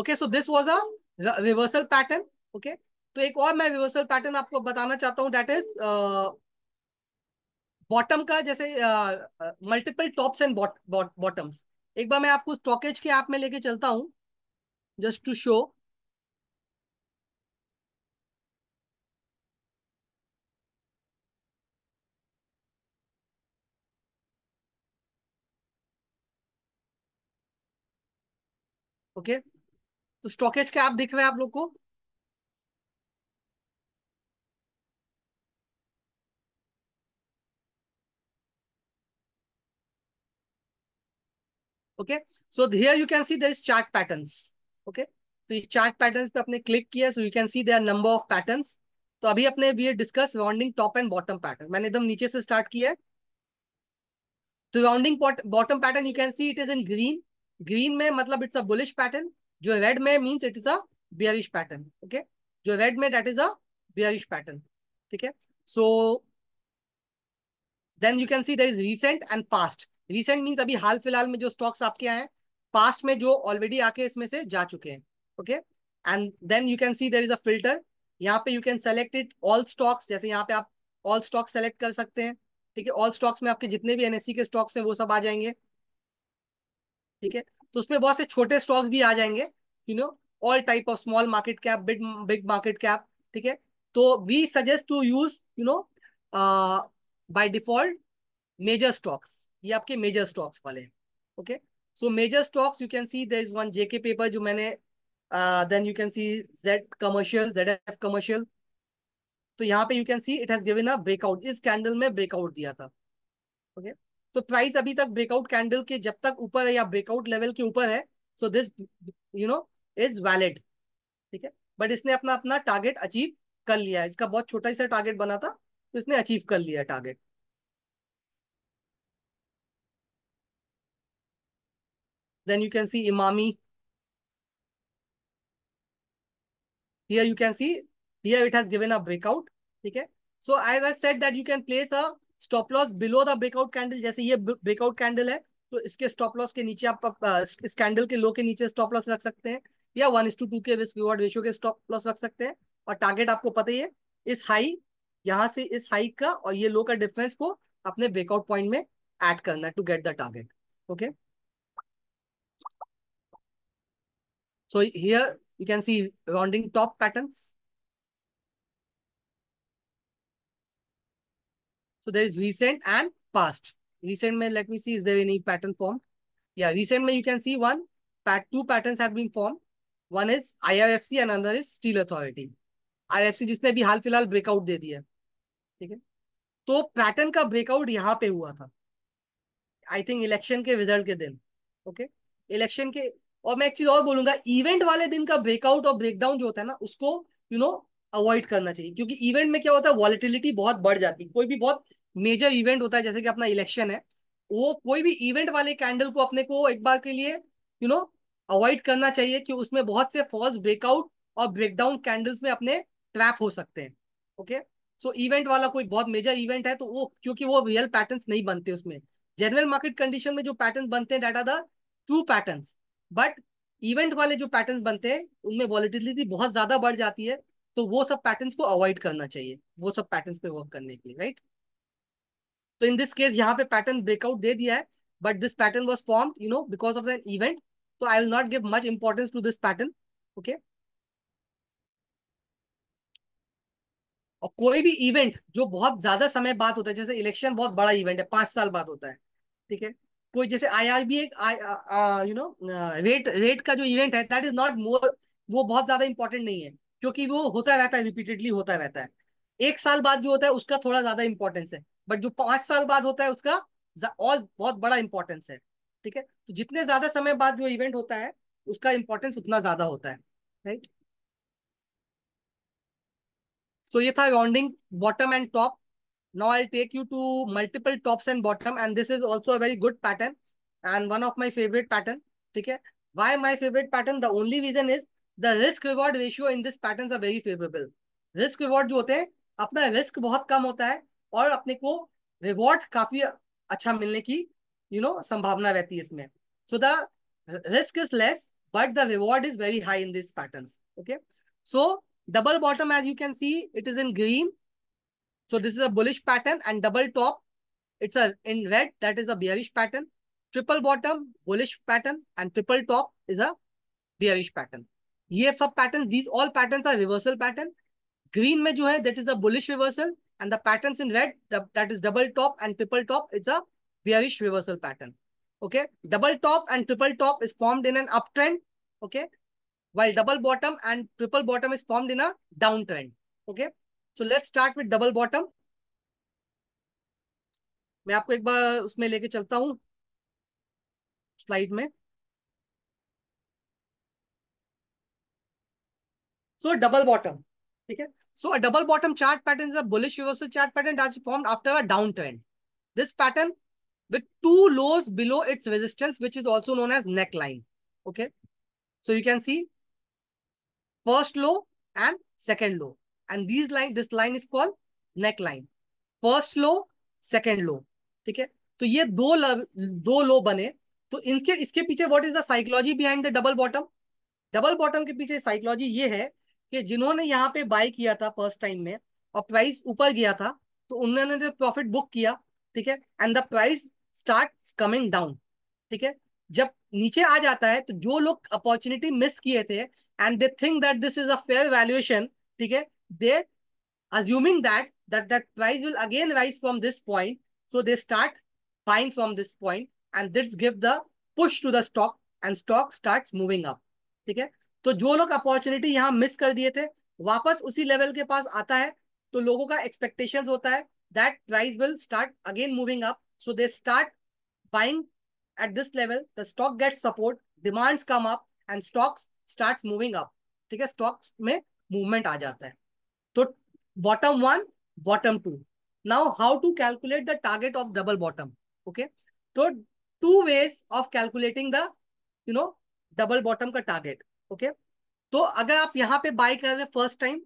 okay so this was a reversal pattern okay तो एक और मैं रिवर्सल पैटर्न आपको बताना चाहता हूँ डेट इज बॉटम का जैसे मल्टीपल टॉप्स एंड बॉटम्स एक बार मैं आपको स्टॉकेज के ऐप में लेके चलता हूं just to show okay okay? तो स्टॉकेज के ऐप दिख रहे हैं आप लोग को okay so here you can see there is chart patterns okay तो ये चार्ट पैटर्न्स पे अपने क्लिक किया so you can see there number of patterns तो अभी अपने ये discuss rounding top and bottom pattern मैंने एकदम नीचे से स्टार्ट किया है तो rounding bottom pattern you can see it is in green green में मतलब इट्स अ बुलिश पैटर्न जो रेड में means it is a bearish pattern okay जो रेड में that is a bearish pattern ठीक है so then you can see there is recent and past recent means अभी हाल फिलहाल में जो स्टॉक्स आपके आए हैं पास्ट में जो ऑलरेडी आके इसमें से जा चुके हैं okay and then you can see there is a filter यहाँ पे you can select it all stocks जैसे यहाँ पे आप ऑल स्टॉक सेलेक्ट कर सकते हैं ठीक है ऑल स्टॉक्स में आपके जितने भी एनएससी e के स्टॉक्स हैं वो सब आ जाएंगे ठीक है तो उसमें बहुत से छोटे स्टॉक्स भी आ जाएंगे you know all type of small market cap big big market cap ठीक है तो we suggest to use you know by default major stocks ये आपके मेजर स्टॉक्स वाले हैं okay so major stocks you can see there is one JK Paper जो मैंने then you can see Z commercial Z F commercial तो यहाँ पे you can see it has given a breakout इस कैंडल में ब्रेकआउट दिया था ओके okay? तो प्राइस अभी तक ब्रेकआउट कैंडल के जब तक ऊपर है या ब्रेकआउट लेवल के ऊपर है so this you know is valid ठीक है बट इसने अपना अपना टारगेट अचीव कर लिया इसका बहुत छोटा सा टारगेट बना था तो इसने अचीव कर लिया target Then you can see Imami. Here you can see, here it has given a breakout. Okay. So as I said that you can place a stop loss below the breakout candle. jaise ye breakout candle hai to iske stop loss ke niche aap is candle ke low ke niche stop loss rakh sakte hain ya one is to two के रिस्क रिवॉर्ड रेशियो के स्टॉप लॉस रख सकते हैं और टारगेट आपको पता ही है इस हाई यहाँ से इस हाई का और ये लो का डिफरेंस को अपने ब्रेकआउट पॉइंट में ऐड करना to get the target okay So here you can see rounding top patterns. So there is recent and past. Recent may let me see is there any pattern formed? Yeah, recent may you can see one pat two patterns have been formed. One is IFFC and another is Steel Authority. IFFC जिसने भी हाल फिलहाल breakout दे दिया ठीक है तो pattern का breakout यहाँ पे हुआ था I think election के result के दिन okay? Election के और मैं एक चीज और बोलूंगा इवेंट वाले दिन का ब्रेकआउट और ब्रेकडाउन जो होता है ना उसको यू नो अवॉइड करना चाहिए क्योंकि इवेंट में क्या होता है वॉलिटिलिटी बहुत बढ़ जाती है कोई भी बहुत मेजर इवेंट होता है जैसे कि अपना इलेक्शन है वो कोई भी इवेंट वाले कैंडल को अपने को एक बार के लिए यू नो अवॉइड करना चाहिए कि उसमें बहुत से फॉल्स ब्रेकआउट और ब्रेकडाउन कैंडल्स में अपने ट्रैप हो सकते हैं ओके सो इवेंट वाला कोई बहुत मेजर इवेंट है तो वो क्योंकि वो रियल पैटर्न नहीं बनते उसमें जनरल मार्केट कंडीशन में जो पैटर्न बनते हैं data the true patterns but event वाले जो पैटर्न बनते हैं उनमें वॉलिटिलिटी बहुत ज्यादा बढ़ जाती है तो वो सब पैटर्न को अवॉइड करना चाहिए वो सब पैटर्न पे वर्क करने के लिए राइट तो इन दिस केस यहाँ पे पैटर्न ब्रेकआउट दे दिया है but this pattern was form you know because of an event तो I will not give much importance to this pattern okay और कोई भी इवेंट जो बहुत ज्यादा समय बाद होता है जैसे इलेक्शन बहुत बड़ा इवेंट है पांच साल बाद होता है ठीक है कोई जैसे आईआरबी एक यू नो रेट रेट का जो इवेंट है दैट इज नॉट मोर वो बहुत ज्यादा इंपॉर्टेंट नहीं है क्योंकि वो होता रहता है रिपीटेडली होता रहता है एक साल बाद जो होता है उसका थोड़ा ज्यादा इंपॉर्टेंस है बट जो पांच साल बाद होता है उसका और बहुत बड़ा इंपॉर्टेंस है ठीक है तो जितने ज्यादा समय बाद जो इवेंट होता है उसका इंपॉर्टेंस उतना ज्यादा होता है राइट right? तो so ये था rounding bottom and top Now I'll take you to multiple tops and bottom and this is also a very good pattern and one of my favorite pattern. theek hai Why my favorite pattern? The only reason is the risk reward ratio in this patterns are very favorable. Risk reward jo hote hain apna risk bahut kam hota hai aur apne ko reward kafi acha milne ki you know sambhavna rehti hai isme So the risk is less but the reward is very high in this patterns. Okay. So double bottom as you can see it is in green So this is a bullish pattern and double top. It's a in red, that is a bearish pattern. Triple bottom, bullish pattern and triple top is a bearish pattern. ये sub patterns, these all patterns are reversal pattern. Green में that is a bullish reversal and the patterns in red that is double top and triple top it's a bearish reversal pattern. Okay, double top and triple top is formed in an uptrend. Okay, while double bottom and triple bottom is formed in a downtrend. Okay. So let's start with double bottom मैं आपको एक बार उसमें लेके चलता हूं स्लाइड में सो डबल बॉटम ठीक है so a double bottom chart pattern is a bullish reversal chart pattern does form after a down trend this pattern with two lows below its resistance which is also known as neck line okay so you can see first low and second low and this line this line is called neck line first low second low ठीक है तो ये दो लव दो लो बने तो इनके इसके पीछे what is the psychology behind the double bottom double bottom के पीछे साइकोलॉजी ये है कि जिन्होंने यहाँ पे बाय किया था फर्स्ट टाइम में और प्राइस ऊपर गया था तो उन्होंने जो प्रॉफिट बुक किया ठीक है and the price start coming down ठीक है जब नीचे आ जाता है तो जो लोग अपॉर्चुनिटी मिस किए थे and they think that this is a fair valuation ठीक है they assuming that that that price will again rise from this point so they start buying from this point and this give the push to the stock and stock starts moving up ठीक है तो जो लोग अपॉर्चुनिटी यहां मिस कर दिए थे वापस उसी लेवल के पास आता है तो लोगों का एक्सपेक्टेशंस होता है that price will start again moving up so they start buying at this level the stock get support demands come up and stocks starts moving up ठीक है स्टॉक्स में मूवमेंट आ जाता है तो bottom one bottom two now how to calculate the target of double bottom okay तो two ways of calculating the you know double bottom का टारगेट ओके तो अगर आप यहाँ पे बाय कर रहे first time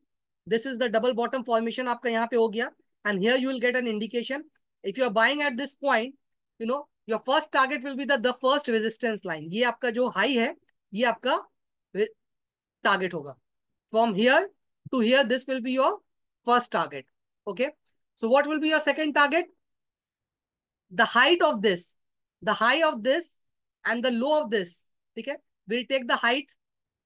this is the double bottom formation आपका यहाँ पे हो गया and here you will get an indication if you are buying at this point you know your first target will be the first resistance line ये आपका जो हाई है ये आपका टारगेट होगा from here to here, this will be your first target. Okay. So what will be your second target? The height of this, the high of this and the low of this. ठीक है विल टेक द हाइट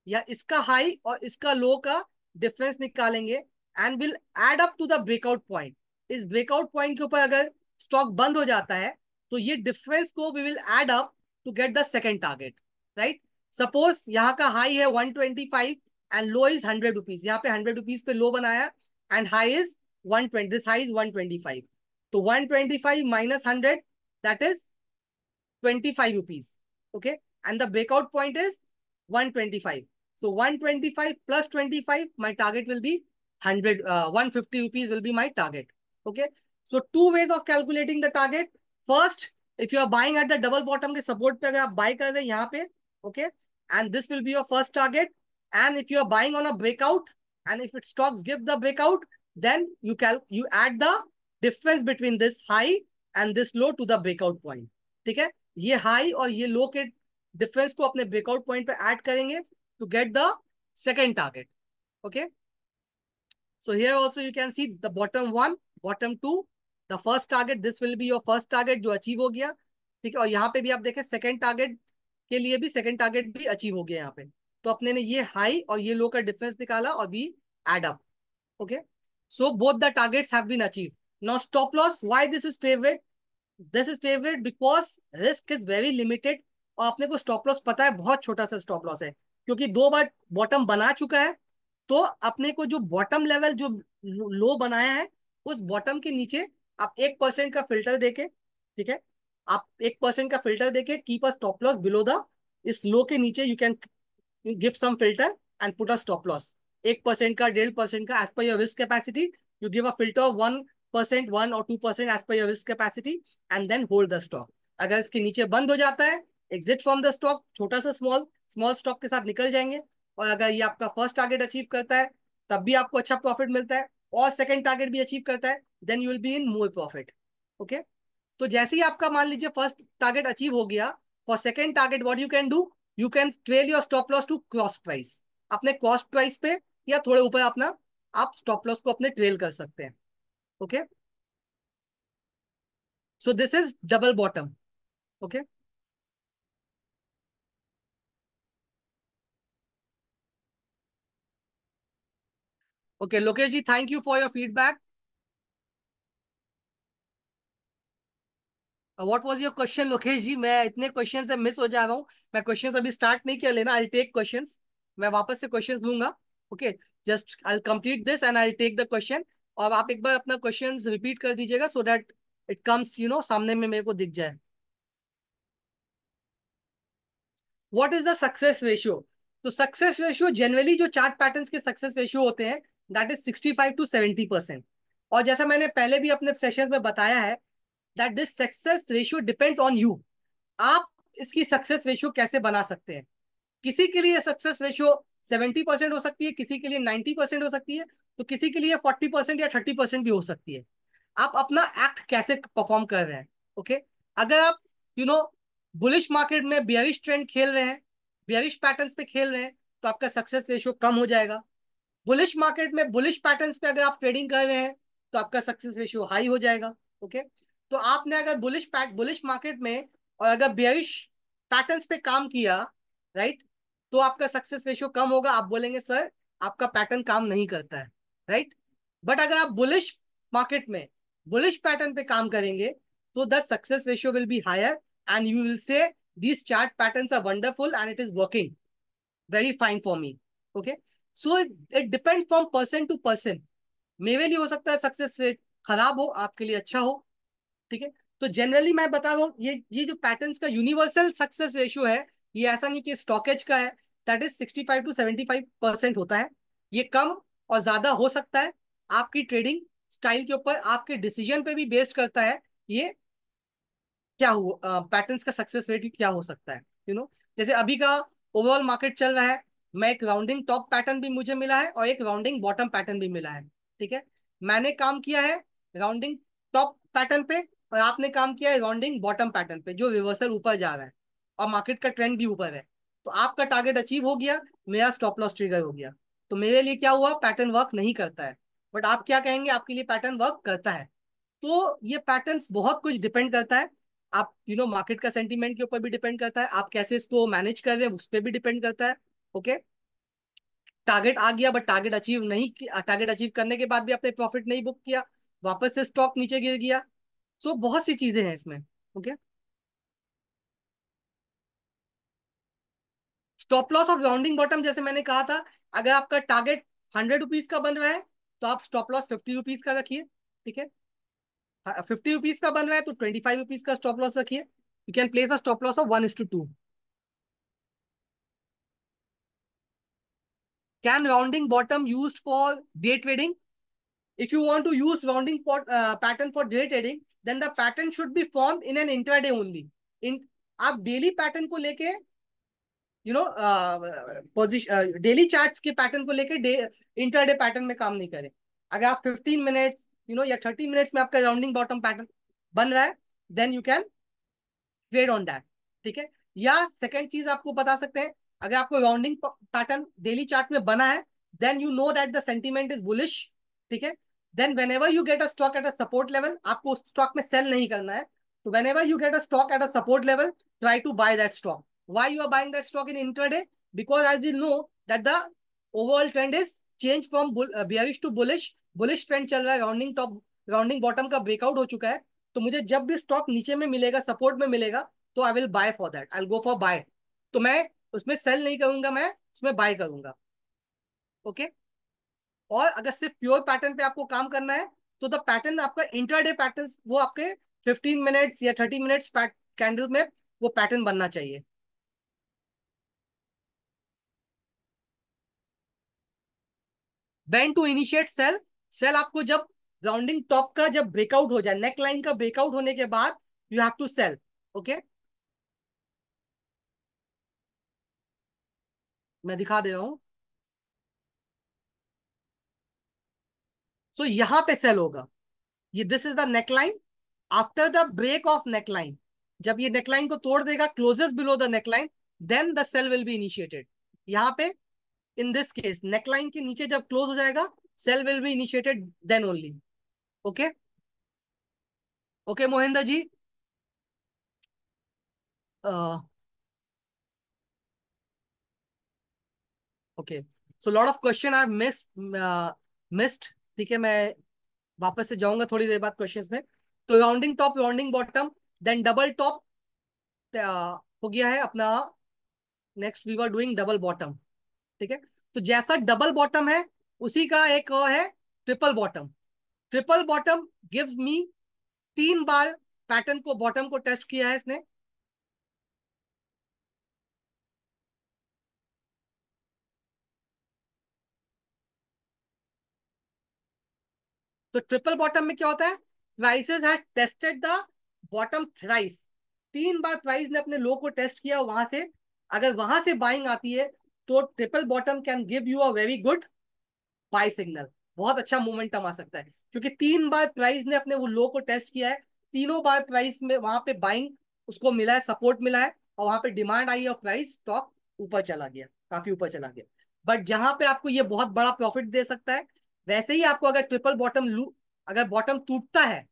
या इसका हाई और इसका लो का डिफरेंस निकालेंगे and will add up to the breakout point इस ब्रेकआउट पॉइंट के ऊपर अगर स्टॉक बंद हो जाता है तो ये डिफरेंस को we will add up to get the second target right suppose यहाँ का हाई है 125 and low is hundred rupees यहाँ पे हंड्रेड रुपीज पे लो बनाया and high is one twenty high is one twenty five तो one twenty five minus hundred that is twenty five rupees okay and the breakout point is one twenty five so one twenty five plus twenty five my target will be hundred one fifty rupees will be my target okay so two ways of calculating the target first if you are buying at the double bottom के सपोर्ट पे अगर आप बाय कर रहे हैं यहाँ पे okay and this will be your first target and if you are buying on a breakout and if it stocks give the breakout then you can you add the difference between this high and this low to the breakout point ठीक है ये हाई और ये लो के डिफरेंस को अपने ब्रेकआउट पॉइंट पे ऐड करेंगे to get the second target okay so here also you can see the bottom one bottom two the first target this will be your first target जो अचीव हो गया ठीक है और यहाँ पे भी आप देखें सेकंड टारगेट के लिए भी सेकंड टारगेट भी अचीव हो गया यहाँ पे तो अपने ने ये हाई और ये लो का डिफरेंस निकाला और we add up okay so both the targets have been achieve now stop loss why this is favorite this is favourite because risk is very limited और अपने को स्टॉप लॉस पता है बहुत छोटा सा स्टॉप लॉस है क्योंकि दो बार बॉटम बना चुका है तो अपने को जो बॉटम लेवल जो लो बनाया है उस बॉटम के नीचे आप एक परसेंट का फिल्टर देके ठीक है आप एक परसेंट का फिल्टर देके keep a stop loss below the इस लो के नीचे you can give some filter and put a stop loss. एक परसेंट का डेढ़ परसेंट का as per your risk capacity you give a filter of one percent one और two percent as per your risk capacity and then hold the stock अगर इसके नीचे बंद हो जाता है एग्जिट फ्रॉम द स्टॉक छोटा सा स्मॉल स्मॉल स्टॉक के साथ निकल जाएंगे और अगर ये आपका फर्स्ट टारगेट अचीव करता है तब भी आपको अच्छा प्रॉफिट मिलता है और सेकेंड टारगेट भी अचीव करता है then you will be in more profit okay तो जैसे ही आपका मान लीजिए फर्स्ट टारगेट अचीव हो गया for second target what you can do you can trail your stop loss to cross price अपने कॉस्ट प्राइस पे या थोड़े ऊपर अपना आप स्टॉप लॉस को अपने ट्रेल कर सकते हैं okay so this is double bottom okay okay Lokesh ji thank you for your feedback what was your question Lokesh ji मैं इतने क्वेश्चन से मिस हो जा रहा हूँ मैं क्वेश्चन अभी स्टार्ट नहीं किया लेना आई टेक क्वेश्चन मैं वापस से क्वेश्चन लूंगा okay just I complete this and I take the question और आप एक बार अपना क्वेश्चन रिपीट कर दीजिएगा so that it comes you know सामने में मेरे को दिख जाए what is the success ratio तो सक्सेस रेशियो जनरली जो चार्ट पैटर्न के सक्सेस रेशियो होते हैं that is sixty five to seventy percent और जैसा मैंने पहले भी अपने सेशन में बताया है that this success ratio depends on you आप इसकी सक्सेस रेशियो कैसे बना सकते हैं किसी के लिए सक्सेस रेशियो सेवेंटी परसेंट हो सकती है किसी के लिए नाइन्टी परसेंट हो सकती है तो किसी के लिए फोर्टी परसेंट या थर्टी परसेंट भी हो सकती है आप अपना एक्ट कैसे परफॉर्म कर रहे हैं ओके okay? अगर आप यू नो बुलिश मार्केट में बियरिश ट्रेंड खेल रहे हैं बियरिश पैटर्न्स पे खेल रहे हैं तो आपका सक्सेस रेशियो कम हो जाएगा बुलिश मार्केट में बुलिश पैटर्न्स पे अगर आप ट्रेडिंग कर रहे हैं तो आपका सक्सेस रेशियो हाई हो जाएगा ओके okay? तो आपने अगर बुलिश पैट बुलिश मार्केट में और अगर बेयरिश पैटर्न्स पे काम किया राइट तो आपका सक्सेस रेशियो कम होगा आप बोलेंगे सर आपका पैटर्न काम नहीं करता है राइट बट अगर आप बुलिश मार्केट में बुलिश पैटर्न पे काम करेंगे तो that success ratio will be higher and you will say this chart pattern are wonderful and it is working very fine for me okay so it depends from person to person person मेरे लिए हो सकता है सक्सेस रेट खराब हो आपके लिए अच्छा हो ठीक है तो जनरली मैं बता रहा हूँ ये ये जो पैटर्न का यूनिवर्सल सक्सेस रेशियो है ये ऐसा नहीं कि स्टॉकेज का है that is sixty five to seventy five percent होता है ये कम और ज्यादा हो सकता है आपकी ट्रेडिंग स्टाइल के ऊपर आपके डिसीजन पे भी बेस्ड करता है ये क्या हुआ पैटर्न का सक्सेस रेट क्या हो सकता है यू you नो know? जैसे अभी का ओवरऑल मार्केट चल रहा है मैं एक राउंडिंग टॉप पैटर्न भी मुझे मिला है और एक राउंडिंग बॉटम पैटर्न भी मिला है ठीक है मैंने काम किया है राउंडिंग टॉप पैटर्न पे और आपने काम किया है राउंडिंग बॉटम पैटर्न पे जो रिवर्सल ऊपर जा रहा है और मार्केट का ट्रेंड भी ऊपर है तो आपका टारगेट अचीव हो गया मेरा स्टॉप लॉस ट्रिगर हो गया तो मेरे लिए क्या हुआ पैटर्न वर्क नहीं करता है बट आप क्या कहेंगे आपके लिए पैटर्न वर्क करता है तो ये पैटर्न बहुत कुछ डिपेंड करता है आप यू नो मार्केट का सेंटिमेंट के ऊपर भी डिपेंड करता है आप कैसे इसको मैनेज कर रहे हैं उस पर भी डिपेंड करता है ओके टारगेट आ गया बट टारगेट अचीव नहीं टारगेट अचीव करने के बाद भी आपने प्रॉफिट नहीं बुक किया वापस से स्टॉक नीचे गिर गया सो so, बहुत सी चीजें हैं इसमें okay stop loss of rounding bottom जैसे मैंने कहा था अगर आपका टारगेट हंड्रेड रुपीज का बन रहा है तो आप स्टॉप लॉस फिफ्टी रुपीज का रखिए ठीक है फिफ्टी हाँ, रुपीज का बन रहा है तो ट्वेंटी फाइव रुपीज का स्टॉप लॉस रखिए you can place a stop loss of one is to two can rounding bottom use for day trading if you want to use rounding pattern for day trading then the pattern should be form in an intraday only in आप डेली पैटर्न को लेके you know position daily charts के पैटर्न को लेके इंटरडे पैटर्न में काम नहीं करें अगर आप फिफ्टीन मिनट्स यू नो या थर्टी मिनट्स में आपका राउंडिंग बॉटम पैटर्न बन रहा है then you can trade on that ठीक है या सेकेंड चीज आपको बता सकते हैं अगर आपको राउंडिंग पैटर्न डेली चार्ट में बना है then you know that the sentiment is bullish ठीक है then whenever you get a stock at a support level आपको उस स्टॉक में सेल नहीं करना है तो whenever you get a stock at a support level try to buy that stock why you are buying that stock in intraday because we know know that the overall trend is change from bearish to bullish bullish trend चल रहा है राउंडिंग टॉप राउंडिंग बॉटम का ब्रेकआउट हो चुका है तो मुझे जब भी स्टॉक नीचे में मिलेगा सपोर्ट में मिलेगा तो I will buy for that I will go for buy तो मैं उसमें सेल नहीं करूंगा मैं उसमें बाय करूंगा ओके okay? और अगर सिर्फ प्योर पैटर्न पे आपको काम करना है तो द पैटर्न आपका इंटरडे पैटर्न वो आपके फिफ्टीन मिनट्स या थर्टी मिनट्स कैंडल में वो पैटर्न बनना चाहिए when to initiate sell sell आपको जब राउंडिंग टॉप का जब ब्रेकआउट हो जाए नेक लाइन का ब्रेकआउट होने के बाद you have to sell okay मैं दिखा दे रहा हूं सो so, यहां पे सेल होगा ये this is the neckline after the break of neckline जब ये नेकलाइन को तोड़ देगा closes below the neckline then the sell will be initiated यहां पे इन दिस केस नेकलाइन के नीचे जब क्लोज हो जाएगा sell will be initiated then only okay okay Mohinder ji okay so lot of question I missed missed ठीक है मैं वापस से जाऊंगा थोड़ी देर बाद क्वेश्चन में तो rounding top rounding bottom then double top हो गया है अपना next we are doing double bottom ठीक है तो जैसा डबल बॉटम है उसी का एक है triple bottom triple bottom gives me तीन बार पैटर्न को बॉटम को टेस्ट किया है इसने तो ट्रिपल बॉटम में क्या होता है प्राइसेस है टेस्टेड द बॉटम प्राइस तीन बार प्राइस ने अपने लो को टेस्ट किया वहां से अगर वहां से बाइंग आती है तो triple bottom can give you a very good buy signal बहुत अच्छा मोमेंटम आ सकता है क्योंकि तीन बार प्राइस ने अपने वो लो को टेस्ट किया है तीनों बार प्राइस में वहां पे बाइंग उसको मिला है सपोर्ट मिला है और वहां पे डिमांड आई है और प्राइस स्टॉक ऊपर चला गया काफी ऊपर चला गया बट जहां पे आपको ये बहुत बड़ा प्रॉफिट दे सकता है वैसे ही आपको अगर ट्रिपल बॉटम लू अगर बॉटम टूटता है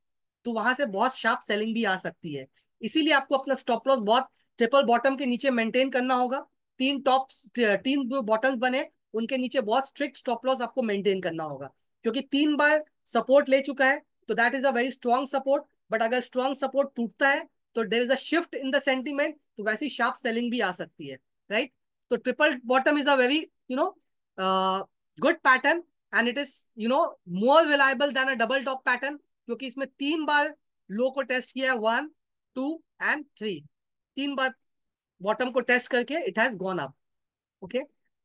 तो वहां से बहुत शार्प सेलिंग भी आ सकती है इसीलिए आपको अपना स्टॉप लॉस बहुत ट्रिपल बॉटम के नीचे मेंटेन करना होगा तीन टॉप्स तीन बॉटम बने उनके नीचे बहुत स्ट्रिक्ट स्टॉप लॉस आपको मेंटेन करना होगा क्योंकि तीन बार सपोर्ट ले चुका है तो that is a very strong support but अगर स्ट्रॉन्ग सपोर्ट टूटता है तो there is a shift in the sentiment तो वैसी शार्प सेलिंग भी आ सकती है राइट right? तो triple bottom is a very you know good pattern and it is you know more reliable than a double top pattern क्योंकि इसमें तीन बार लो को टेस्ट किया है वन टू एंड थ्री तीन बार बॉटम को टेस्ट करके it has gone up okay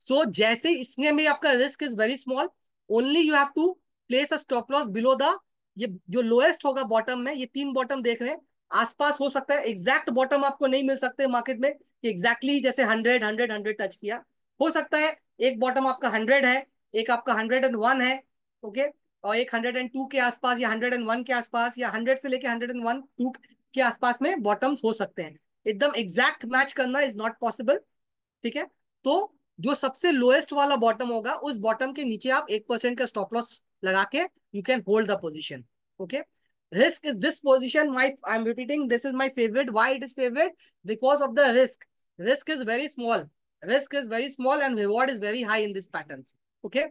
so जैसे इसमें भी आपका risk is very small only you have to place a stop loss below the ये जो लोएस्ट होगा बॉटम में ये तीन बॉटम देख रहे हैं आसपास हो सकता है एग्जैक्ट बॉटम आपको नहीं मिल सकते मार्केट में कि एग्जैक्टली exactly जैसे हंड्रेड हंड्रेड हंड्रेड टच किया हो सकता है एक बॉटम आपका हंड्रेड है एक आपका हंड्रेड एंड वन है ओके और एक हंड्रेड एंड टू के आसपास या हंड्रेड एंड वन के आसपास या हंड्रेड से लेके हंड्रेड एंड वन टू के आसपास में बॉटम्स हो सकते हैं एकदम एग्जैक्ट मैच करना इज नॉट पॉसिबल ठीक है तो जो सबसे लोएस्ट वाला बॉटम होगा उस बॉटम के नीचे आप एक परसेंट का स्टॉप लॉस लगा के you can hold the position okay is this position my I am repeating this is my favourite why it is favourite because of the risk risk is very small risk is very small and reward is very high in this pattern okay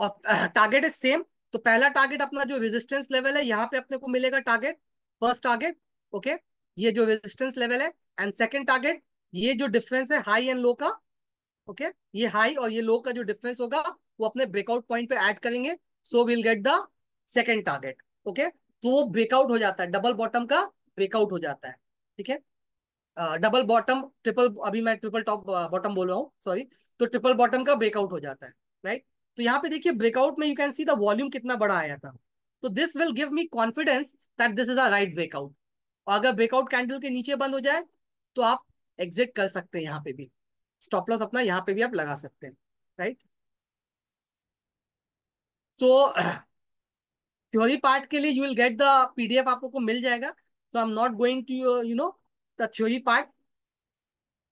और टारगेट इज सेम तो पहला टारगेट अपना जो रेजिस्टेंस लेवल है यहाँ पे अपने को मिलेगा टारगेट फर्स्ट टारगेट ओके ये जो रेजिस्टेंस लेवल है एंड सेकंड टारगेट ये जो डिफरेंस है हाई एंड लो का ओके okay? ये हाई और ये लो का जो डिफरेंस होगा वो अपने ब्रेकआउट पॉइंट पे ऐड करेंगे so will get the second target okay तो वो ब्रेकआउट हो जाता है डबल बॉटम का ब्रेकआउट हो जाता है ठीक है डबल बॉटम ट्रिपल अभी मैं ट्रिपल टॉप बॉटम बोल रहा हूँ सॉरी तो ट्रिपल बॉटम का ब्रेकआउट हो जाता है राइट तो यहाँ पे देखिए ब्रेकआउट में you can see the volume कितना बड़ा आया था तो this will give me confidence that this is a right breakout और अगर ब्रेकआउट कैंडल के नीचे बंद हो जाए तो आप एग्जिट कर सकते हैं यहाँ पे भी स्टॉप लॉस अपना यहाँ पे भी आप लगा सकते हैं राइट तो थ्योरी पार्ट के लिए you will get the PDF आपको मिल जाएगा तो I am not going to you know the theory part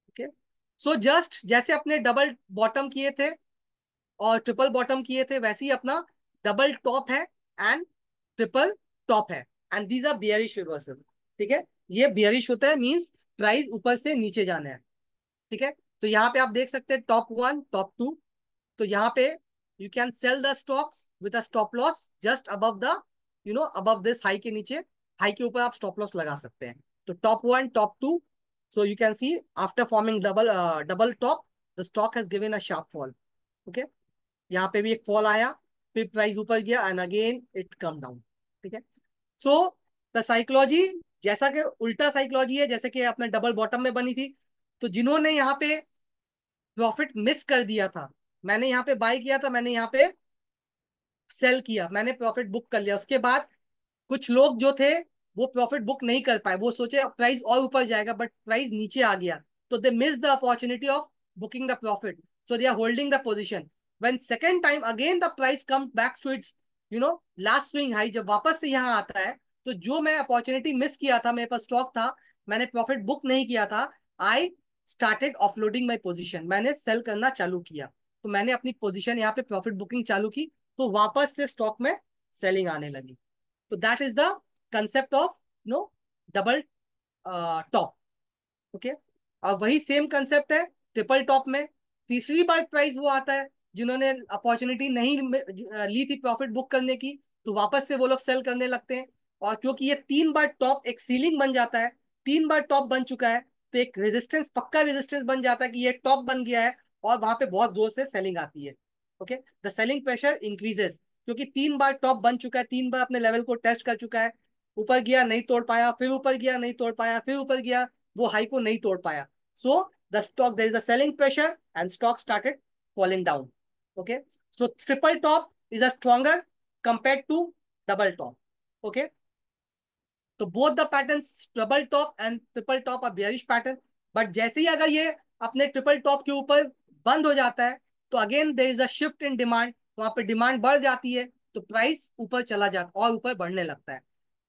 okay so just जैसे अपने डबल बॉटम किए थे और ट्रिपल बॉटम किए थे वैसे ही अपना डबल टॉप है एंड ट्रिपल टॉप है and these are bearish reversal ठीक है ये बियरिश होता है मींस प्राइस ऊपर से नीचे जाना है ठीक है तो यहाँ पे आप देख सकते हैं टॉप वन टॉप टू तो यहाँ पे you can sell the stocks with a stop loss just above the you know above this high के नीचे हाई के ऊपर आप स्टॉप लॉस लगा सकते हैं तो top one top two so you can see after forming double double top the stock has given a sharp fall okay यहाँ पे भी एक फॉल आया फिर प्राइस ऊपर गया and again it come down ठीक है सो द साइकोलॉजी जैसा कि उल्टा साइकोलॉजी है जैसे कि आपने डबल बॉटम में बनी थी तो जिन्होंने यहाँ पे प्रॉफिट मिस कर दिया था मैंने यहाँ पे बाय किया था मैंने यहाँ पे सेल किया मैंने प्रॉफिट बुक कर लिया उसके बाद कुछ लोग जो थे वो प्रॉफिट बुक नहीं कर पाए वो सोचे प्राइस और ऊपर जाएगा बट प्राइस नीचे आ गया तो they miss the opportunity of booking the profit so they are holding the position when second time again the price come back to its you know last swing high जब वापस से यहाँ आता है तो जो मैं अपॉर्चुनिटी मिस किया था मेरे पास स्टॉक था मैंने प्रॉफिट बुक नहीं किया था I started offloading my position मैंने सेल करना चालू किया तो मैंने अपनी पोजिशन यहाँ पे प्रॉफिट बुकिंग चालू की तो वापस से स्टॉक में सेलिंग आने लगी तो that is the concept of no double top okay अब वही सेम कंसेप्ट है ट्रिपल टॉप में तीसरी बार प्राइस वो आता है जिन्होंने अपॉर्चुनिटी नहीं ली थी प्रॉफिट बुक करने की तो वापस से वो लोग सेल करने लगते हैं और क्योंकि ये तीन बार टॉप एक सीलिंग बन जाता है तीन बार टॉप बन चुका है तो एक रेजिस्टेंस पक्का रेजिस्टेंस बन जाता है कि ये टॉप बन गया है और वहां पे बहुत जोर से सेलिंग आती है okay the selling pressure increases क्योंकि तीन बार टॉप बन चुका है तीन बार अपने लेवल को टेस्ट कर चुका है ऊपर गया नहीं तोड़ पाया फिर ऊपर गया नहीं तोड़ पाया फिर ऊपर गया वो हाई को नहीं तोड़ पाया so the stock there is the selling pressure and stock started falling down okay so triple top is a stronger compare to double top okay तो both the pattern double top and triple top are bearish pattern but जैसे ही अगर ये अपने ट्रिपल टॉप के ऊपर बंद हो जाता है तो again there is a shift in demand वहां पर डिमांड बढ़ जाती है तो प्राइस ऊपर चला जाता और ऊपर बढ़ने लगता है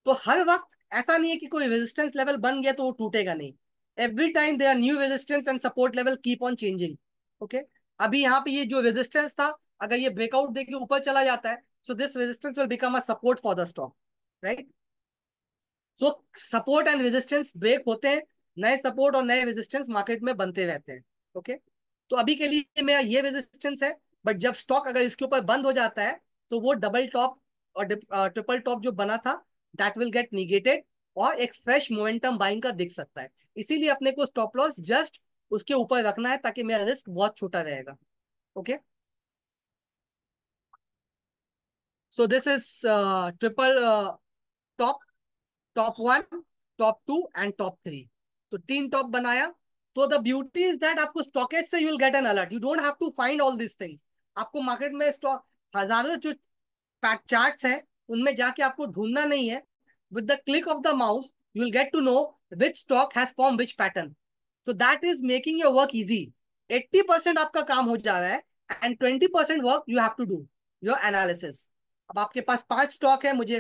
तो हर वक्त ऐसा नहीं है कि कोई रेजिस्टेंस लेवल बन गया तो वो टूटेगा नहीं every time they are new resistance and support level keep on changing okay अभी यहाँ पे ये जो रेजिस्टेंस था अगर ये ब्रेकआउट देके ऊपर चला जाता है so this resistance will become a support for the stock right so support and resistance break होते हैं नए सपोर्ट और नए रेजिस्टेंस मार्केट में बनते रहते हैं ओके okay? तो अभी के लिए मेरा ये रेजिस्टेंस है बट जब स्टॉक अगर इसके ऊपर बंद हो जाता है तो वो डबल टॉप और ट्रिपल टॉप जो बना था दैट विल गेट निगेटेड और एक फ्रेश मोमेंटम बाइंग का दिख सकता है इसीलिए अपने को स्टॉप लॉस जस्ट उसके ऊपर रखना है ताकि मेरा रिस्क बहुत छोटा रहेगा okay so this is triple top top one top two and top three तो तीन टॉप बनाया तो द ब्यूटी इज दैट आपको स्टॉकेज से you will get an alert you don't have to find all this things आपको मार्केट में स्टॉक हजारों जो चार्ट्स हैं उनमें जाके आपको ढूंढना नहीं है with the click of the mouse you will get to know which stock has form which pattern so that is making your work easy 80% आपका काम हो जा रहा है एंड 20% work you have to do your analysis अब आपके पास पांच स्टॉक है मुझे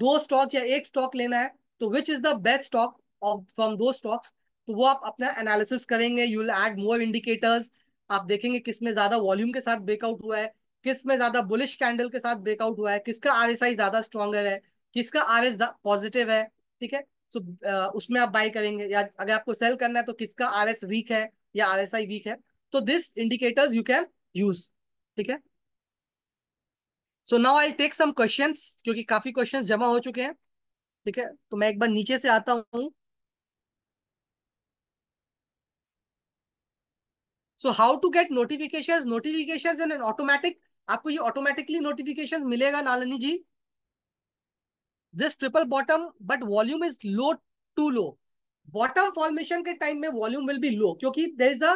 दो स्टॉक या एक स्टॉक लेना है तो which is the best stock of from दो स्टॉक्स तो वो आप अपना एनालिसिस करेंगे you will add more indicators आप देखेंगे किसमें ज्यादा वॉल्यूम के साथ ब्रेकआउट हुआ है किस में ज्यादा बुलिश कैंडल के साथ ब्रेकआउट हुआ है किसका आरएसआई ज्यादा स्ट्रॉगर है किसका आर पॉजिटिव है ठीक है सो उसमें आप बाई करेंगे या अगर आपको सेल करना है तो किसका आर वीक है या आर वीक है तो this indicators you can use ठीक है so now I take some question क्योंकि काफी क्वेश्चन जमा हो चुके हैं ठीक है तो मैं एक बार नीचे से आता हूं so how to get notification notification and an automatic आपको ये ऑटोमेटिकली नोटिफिकेशन मिलेगा Nalini ji this triple bottom but volume is low too low bottom formation के टाइम में वॉल्यूम विल बी लो क्योंकि there is a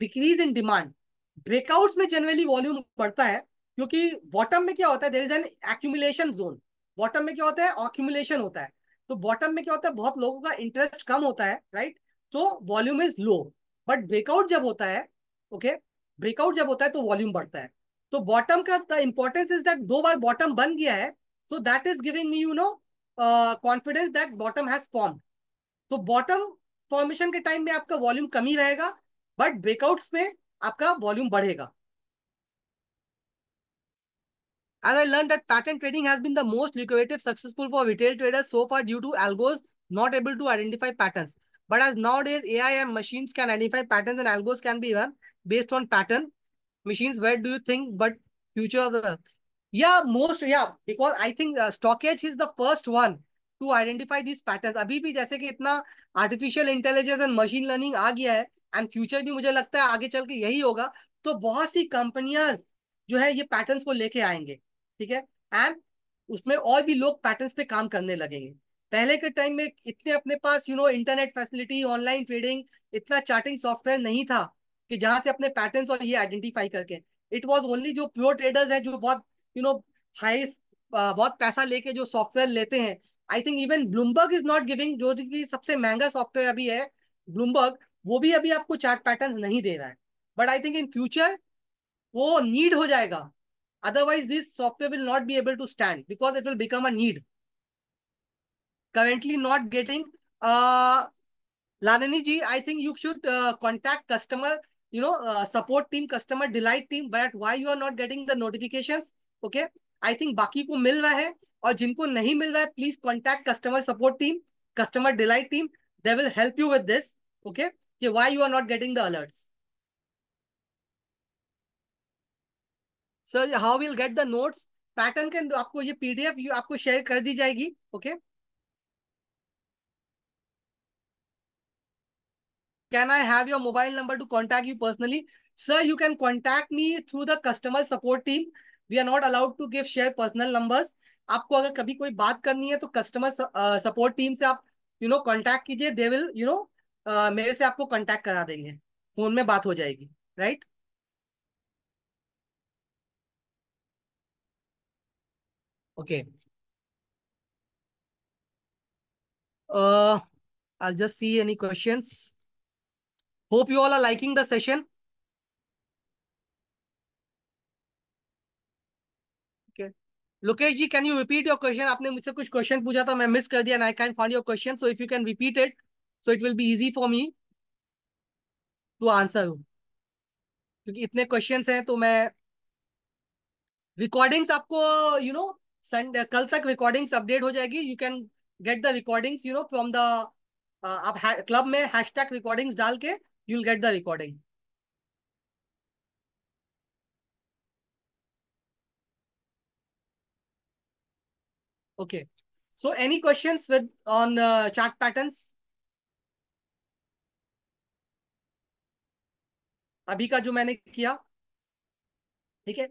decrease in demand breakout में जनरली वॉल्यूम बढ़ता है क्योंकि बॉटम में क्या होता है there is an accumulation zone bottom में क्या होता है ऑक्यूमुलेशन होता है तो बॉटम में क्या होता है बहुत लोगों का इंटरेस्ट कम होता है राइट तो volume is low but breakout जब होता है ओके okay? ब्रेकआउट जब होता है तो वॉल्यूम बढ़ता है तो बॉटम का द इम्पोर्टेंस इज दैट दो बार बॉटम बन गया है तो that is giving me you know confidence that bottom has form तो बॉटम फॉर्मेशन के टाइम में आपका वॉल्यूम कम ही रहेगा बट ब्रेकआउट्स में आपका वॉल्यूम बढ़ेगा As I learned that pattern trading has been the most lucrative successful for retail traders so far due to algos not able to identify patterns. But as nowadays AI and machines can identify patterns and algos can be run based on pattern, machines where do you think but future of the yeah most yeah because i think uh, stockage is the first one to identify these patterns अभी भी जैसे कि इतना artificial intelligence and machine learning आ गया है एंड फ्यूचर भी मुझे लगता है आगे चल के यही होगा तो बहुत सी कंपनियां जो है ये पैटर्न्स को लेके आएंगे ठीक है एंड उसमें और भी लोग पैटर्न्स पे काम करने लगेंगे पहले के टाइम में इतने अपने पास you know internet facility online trading इतना चार्टिंग सॉफ्टवेयर नहीं था कि जहां से अपने पैटर्न और ये आइडेंटिफाई करके इट वॉज ओनली जो प्योर ट्रेडर्स है जो बहुत यू नो हाई बहुत पैसा लेके जो सॉफ्टवेयर लेते हैं I think even Bloomberg is not giving जो कि सबसे महंगा सॉफ्टवेयर अभी है ब्लूमबर्ग वो भी अभी आपको चार्ट पैटर्न नहीं दे रहा है but I think in future वो नीड हो जाएगा otherwise this software will not be able to stand because it will become a need currently not getting Lalini ji I think you should should customer uh, you know uh, support team customer delight team but why you are not getting the notifications okay i think baki ko mil raha hai aur jinko nahi mil raha hai please contact customer support team customer delight team they will help you with this okay ki why you are not getting the alerts sir how will get the notes pattern के आपको ये पीडीएफ आपको शेयर कर दी जाएगी okay okay? can I have your mobile number to contact you personally? Sir, you can contact me through the customer support team. We are not allowed to give share personal numbers. आपको अगर कभी कोई बात करनी है तो कस्टमर सपोर्ट टीम से आप यू नो कांटेक्ट कीजिए दे विल यू नो मेरे से आपको कांटेक्ट करा देंगे फोन में बात हो जाएगी right right? okay uh i'll just see any questions hope you all are liking the session Lokesh ji can you repeat your question आपने मुझसे कुछ क्वेश्चन पूछा था मैं मिस कर दिया I can find your question so if you can repeat it so it will be easy for me to answer क्योंकि इतने क्वेश्चन हैं तो मैं रिकॉर्डिंग्स आपको यू नो संडे कल तक रिकॉर्डिंग्स अपडेट हो जाएगी you can get the recordings you know from the app club में हैश टैग रिकॉर्डिंग्स डाल के you will get the recording. Okay. So any questions with on uh, chart patterns? अभी का जो मैंने किया ठीक है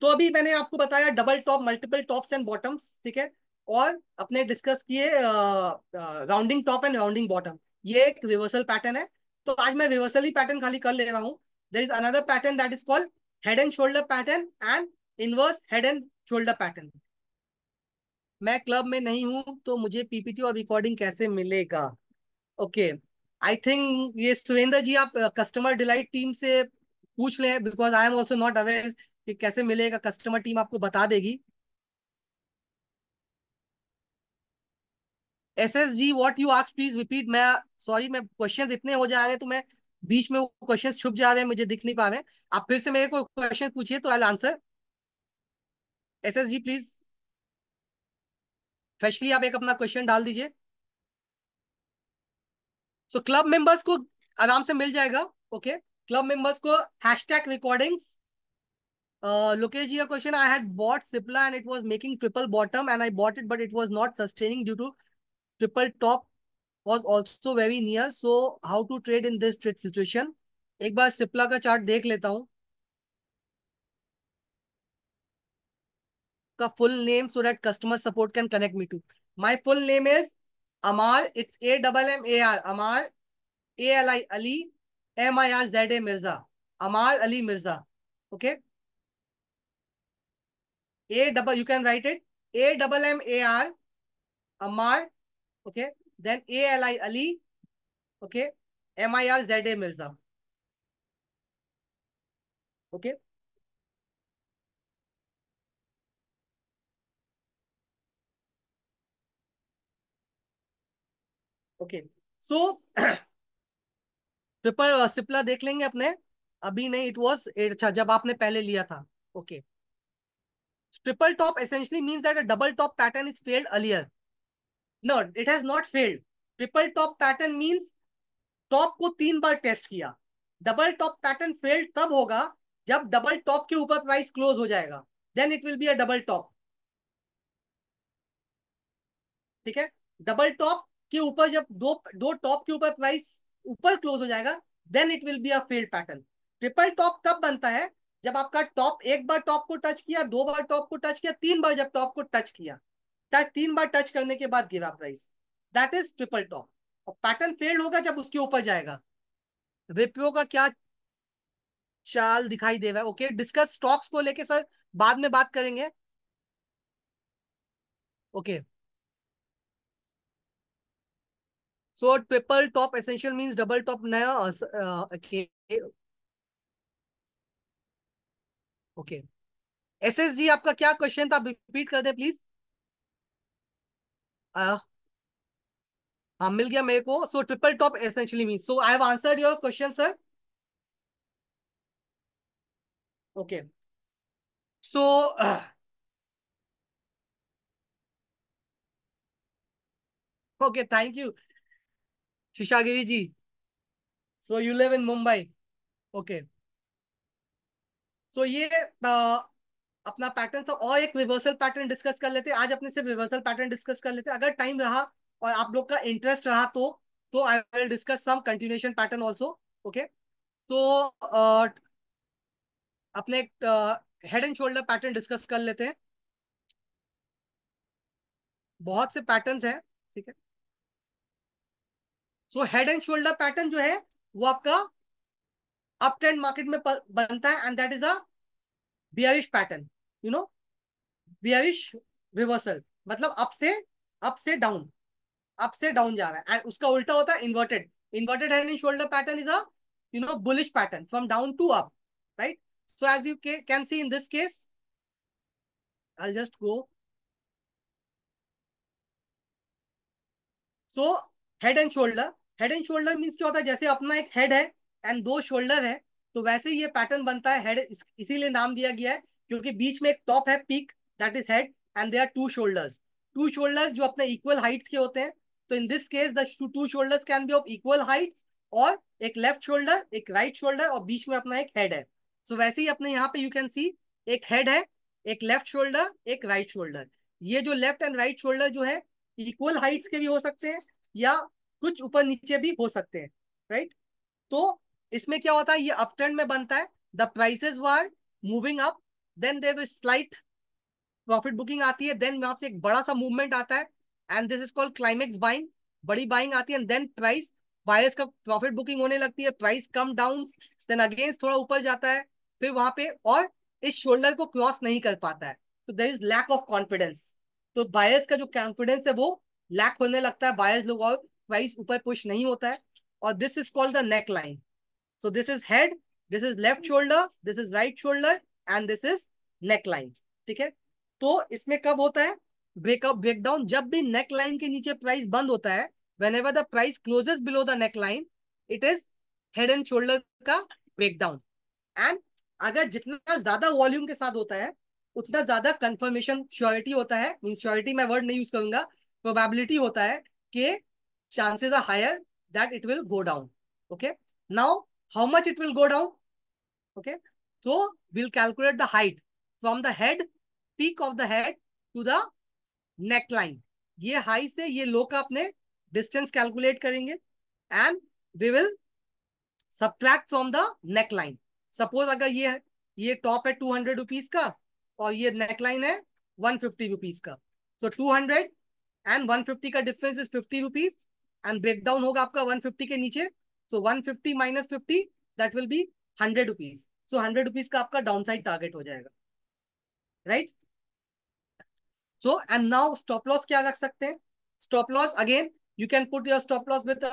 तो अभी मैंने आपको बताया double top multiple tops and bottoms ठीक है और अपने डिस्कस किए rounding top and rounding bottom ये एक रिवर्सल पैटर्न है तो आज मैं रिवर्सली पैटर्न खाली कर ले रहा हूँ there is another pattern that is called head and shoulder pattern and inverse head and shoulder pattern मैं क्लब में नहीं हूं तो मुझे पीपीटी और रिकॉर्डिंग कैसे मिलेगा ओके आई थिंक ये सुरेंद्र जी आप कस्टमर डिलाइट टीम से पूछ लें because I am also not aware कि कैसे मिलेगा कस्टमर टीम आपको बता देगी S S G what you आक्स प्लीज रिपीट मैं सॉरी मैं क्वेश्चन इतने हो जा रहे हैं तो मैं बीच में वो क्वेश्चन छुप जा रहे हैं मुझे दिख नहीं पा रहे आप फिर से मेरे को क्वेश्चन पूछिए तो I answer S S G please freshly आप एक अपना क्वेश्चन डाल दीजिए सो क्लब मेंबर्स को आराम से मिल जाएगा ओके क्लब मेंबर्स को hash tag recordings Lokesh ji का question I had bought Cipla and it was making triple bottom and I bought it but it was not sustaining due to triple top was also very near so how to trade in this trade situation एक बार सिप्ला का चार्ट देख लेता हूं का full name so that customer support can connect me to my full name is Ammar it's A double M A R Ammar A L I Ali M I R Z A Mirza Ammar Ali Mirza okay A double you can write it A double M A R Ammar okay then ali ali okay mir za mirza okay okay so paper Cipla देख लेंगे अपने अभी नहीं इट वाज अच्छा जब आपने पहले लिया था okay triple top essentially means that a double top pattern is failed earlier no it has not failed triple top pattern means top को तीन बार टेस्ट किया डबल टॉप पैटर्न फेल तब होगा जब डबल टॉप के ऊपर प्राइस क्लोज हो जाएगा then it will be a double top ठीक है डबल टॉप के ऊपर जब दो दो टॉप के ऊपर प्राइस ऊपर क्लोज हो जाएगा then it will be a failed pattern triple top कब बनता है जब आपका टॉप एक बार टॉप को टच किया दो बार टॉप को टच किया तीन बार जब टॉप को टच किया टच तीन बार टच करने के बाद गिरा price that is triple top और पैटर्न फेल्ड होगा जब उसके ऊपर जाएगा रिप्यो का क्या चाल दिखाई दे रहा है ओके डिस्कस स्टॉक्स को लेके सर बाद में बात करेंगे okay so triple top essential means double top नया ओके ओके एसएसजी आपका क्या क्वेश्चन था रिपीट कर दे प्लीज हाँ मिल गया मेरे को so triple top essentially mean so I have answered your question sir okay so okay thank you Shishagiri ji so you live in Mumbai okay तो ये uh, अपना पैटर्न था और एक रिवर्सल पैटर्न डिस्कस कर लेते आज अपने सिर्फ रिवर्सल पैटर्न डिस्कस कर लेते अगर टाइम रहा और आप लोग का इंटरेस्ट रहा तो तो I will discuss some continuation pattern also okay तो uh, अपने head and shoulder pattern discuss कर लेते हैं बहुत से पैटर्न हैं ठीक है so head and shoulder pattern जो है वो आपका अप ट्रेंड मार्केट में बनता है and that is a bearish pattern you know bearish reversal मतलब अप से अप से डाउन अप से डाउन जा रहा है एंड उसका उल्टा होता है inverted inverted head and shoulder pattern is you know bullish pattern from down to up right so as you can see in this case I just go so head and shoulder head and shoulder means क्या होता है जैसे अपना एक हेड है एंड दो शोल्डर है तो वैसे ही ये पैटर्न बनता है हेड इसीलिए नाम दिया गया है क्योंकि बीच में एक टॉप है peak that is head and they are two shoulders two shoulders जो अपने इक्वल हाइट्स के होते हैं तो in this case do two shoulders can be of equal heights और एक लेफ्ट शोल्डर एक राइट right शोल्डर और बीच में अपना एक हेड है सो so, वैसे ही अपने यहाँ पे यू कैन सी एक हेड है एक लेफ्ट शोल्डर एक राइट right शोल्डर ये जो लेफ्ट एंड राइट शोल्डर जो है इक्वल हाइट्स के भी हो सकते हैं या कुछ ऊपर नीचे भी हो सकते हैं राइट right? तो इसमें क्या होता है ये अपट्रेंड में बनता है the prices were moving up then there slight profit booking आती है देन वहां से एक बड़ा सा मूवमेंट आता है and this is called climax buying बड़ी बाइंग आती है एंड देन प्राइस बायर्स का प्रॉफिट बुकिंग होने लगती है price come down then against थोड़ा ऊपर जाता है फिर वहां पे और इस शोल्डर को क्रॉस नहीं कर पाता है तो there is lack of confidence तो बायर्स का जो कॉन्फिडेंस है वो लैक होने लगता है बायर्स लोग और प्राइस ऊपर पुश नहीं होता है और this is called the neckline so this is head this is left shoulder this is right shoulder and this is neckline ठीक है तो इसमें कब होता है ब्रेकअप ब्रेकडाउन जब भी नेक लाइन के नीचे प्राइस बंद होता है whenever the price closes below the neckline it is head and shoulder का ब्रेकडाउन एंड अगर जितना ज्यादा वॉल्यूम के साथ होता है उतना ज्यादा कंफर्मेशन श्योरिटी होता है मीन श्योरिटी मैं वर्ड नहीं यूज करूंगा प्रोबेबिलिटी होता है कि chances are higher that it will go down okay now how much it will go down okay So we'll calculate the height from the head, peak of the head to the neckline. ये हाई से ये लो का अपने डिस्टेंस कैलकुलेट करेंगे and we will subtract from the neckline suppose अगर ये ये टॉप है टू हंड्रेड रुपीज का और ये नेक लाइन है वन फिफ्टी रुपीज का so two hundred and one fifty का difference is fifty rupees and breakdown होगा आपका वन फिफ्टी के नीचे so one fifty minus fifty that will be hundred rupees so hundred rupees का आपका डाउन साइड टारगेट हो जाएगा right so and now stop loss क्या रख सकते हैं stop loss again you can put your stop loss with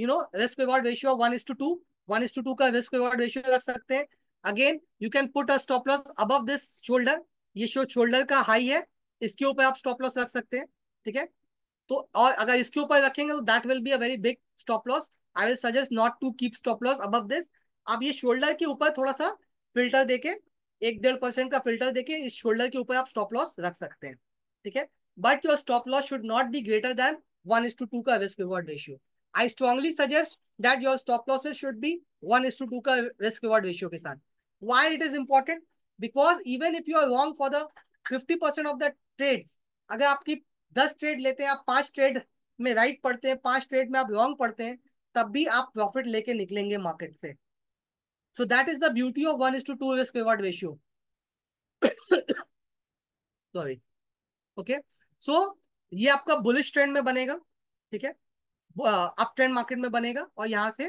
you know risk reward ratio one is to two one is to two का रिस्क रिवॉर्ड रेशियो रख सकते हैं again you can put a stop loss अब दिस शोल्डर ये शो शोल्डर का हाई है इसके ऊपर आप स्टॉप लॉस रख सकते हैं ठीक है तो और अगर इसके ऊपर रखेंगे तो that will be a very big stop loss I will suggest not to keep stop loss above this आप ये शोल्डर के ऊपर थोड़ा सा फिल्टर देके एक डेढ़ परसेंट का फिल्टर देके इस शोल्डर के ऊपर आप स्टॉप लॉस रख सकते हैं ठीक है but your stop loss should not be greater than one is to two का risk reward ratio I strongly suggest that your stop losses should be one is to two का रिस्क रिवॉर्ड रेशियो के साथ why it is important because even if you are wrong for the fifty percent of the trade अगर आपकी दस ट्रेड लेते हैं आप पांच ट्रेड में राइट पढ़ते हैं पांच ट्रेड में आप रॉन्ग पढ़ते हैं तब भी आप प्रॉफिट लेके निकलेंगे मार्केट से So that is the beauty of 1 is to 2 risk reward ratio. sorry okay so ये आपका बुलिश ट्रेंड में बनेगा ठीक है अप ट्रेंड मार्केट में बनेगा और यहाँ से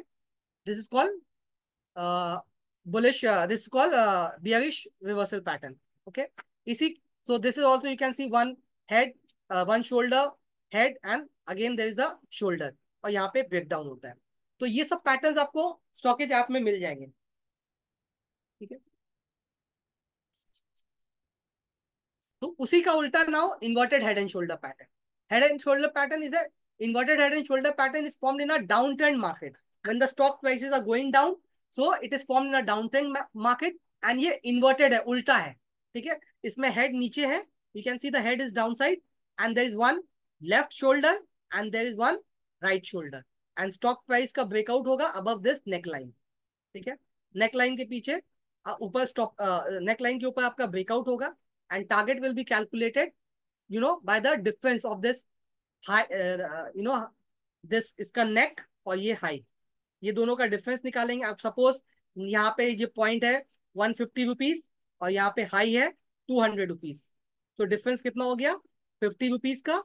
this is call bullish this call bearish reversal pattern okay इसी so this is also you can see one head one shoulder head and again there is the shoulder और यहाँ पे ब्रेक डाउन होता है तो ये सब पैटर्न्स आपको स्टॉकेज ऐप में मिल जाएंगे ठीक है तो उसी का उल्टा now inverted head and shoulder pattern head and shoulder pattern is inverted head and shoulder pattern is form in a down downtrend market when the stock prices are going down so it is form in a down downtrend market and ये इन्वर्टेड है उल्टा है ठीक है इसमें हेड नीचे है you can see the head is downside and there is one left shoulder and there is one right shoulder and stock price का ब्रेकआउट होगा अब दिस नेकलाइन ठीक है नेकलाइन के पीछे ऊपर स्टॉप नेक लाइन के ऊपर आपका ब्रेकआउट होगा and target will be calculated you know by the difference of this high you know this इसका नेक और ये हाई ये दोनों का डिफरेंस निकालेंगे आप सपोज यहाँ पे ये पॉइंट है वन फिफ्टी रुपीज और यहाँ पे हाई है टू हंड्रेड रुपीज तो डिफरेंस कितना हो गया फिफ्टी रुपीज का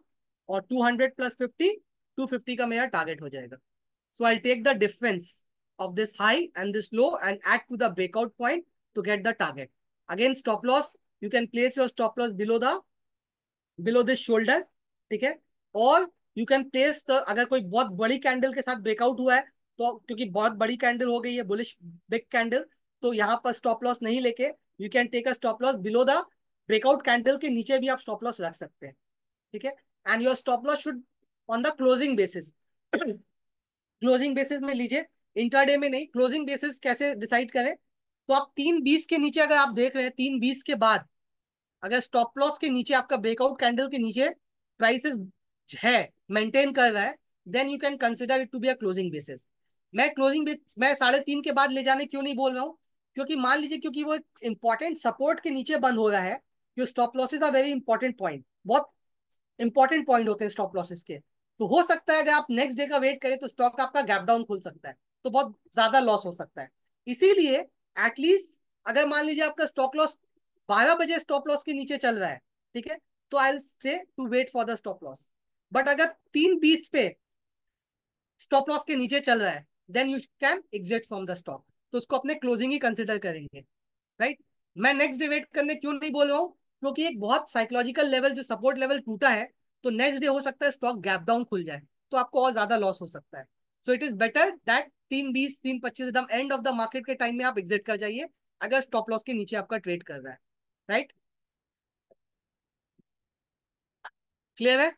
और two hundred plus fifty two fifty का मेरा टारगेट हो जाएगा so I take the difference of this high and this low and add to the breakout point to get the target. Again, stop loss, you can place your stop loss below the below this shoulder, ठीक है और यू कैन प्लेस अगर कोई बहुत बड़ी कैंडल के साथ ब्रेकआउट हुआ है तो क्योंकि बहुत बड़ी कैंडल हो गई है बुलिश बिग कैंडल तो यहाँ पर स्टॉप लॉस नहीं लेके you can take a stop loss below the breakout candle के नीचे भी आप स्टॉप लॉस रख सकते हैं ठीक है and your stop loss should on the closing basis closing basis में लीजिए इंटरडे में नहीं क्लोजिंग बेसिस कैसे डिसाइड करें तो आप तीन बीस के नीचे अगर आप देख रहे हैं तीन बीस के बाद अगर स्टॉप लॉस के नीचे आपका ब्रेकआउट कैंडल के नीचे प्राइसेस है मेंटेन कर रहा है then you can consider it to be a closing basis मैं क्लोजिंग मैं साढ़े तीन के बाद ले जाने क्यों नहीं बोल रहा हूँ क्योंकि मान लीजिए क्योंकि वो इंपॉर्टेंट सपोर्ट के नीचे बंद हो रहा है stop losses are very important point बहुत इंपॉर्टेंट पॉइंट होते हैं स्टॉप लॉसेज के तो हो सकता है अगर आप नेक्स्ट डे का वेट करें तो स्टॉक आपका गैप डाउन खुल सकता है तो बहुत ज्यादा लॉस हो सकता है इसीलिए एटलीस्ट अगर मान लीजिए आपका स्टॉक लॉस बारह बजे स्टॉप लॉस के नीचे चल रहा है ठीक है तो I say to wait for the stop loss but अगर तीन बीस पे स्टॉप लॉस के नीचे चल रहा है then you can exit from the stock तो उसको अपने क्लोजिंग ही कंसिडर करेंगे राइट मैं नेक्स्ट डे वेट करने क्यों नहीं बोल रहा हूँ क्योंकि एक बहुत साइकोलॉजिकल लेवल जो सपोर्ट लेवल टूटा है तो नेक्स्ट डे हो सकता है स्टॉक गैप डाउन खुल जाए तो आपको और ज्यादा लॉस हो सकता है so it is better that तीन बीस तीन पच्चीस एकदम एंड ऑफ द मार्केट के टाइम में आप एग्जिट कर जाइए अगर स्टॉप लॉस के नीचे आपका ट्रेड कर रहा है राइट क्लियर है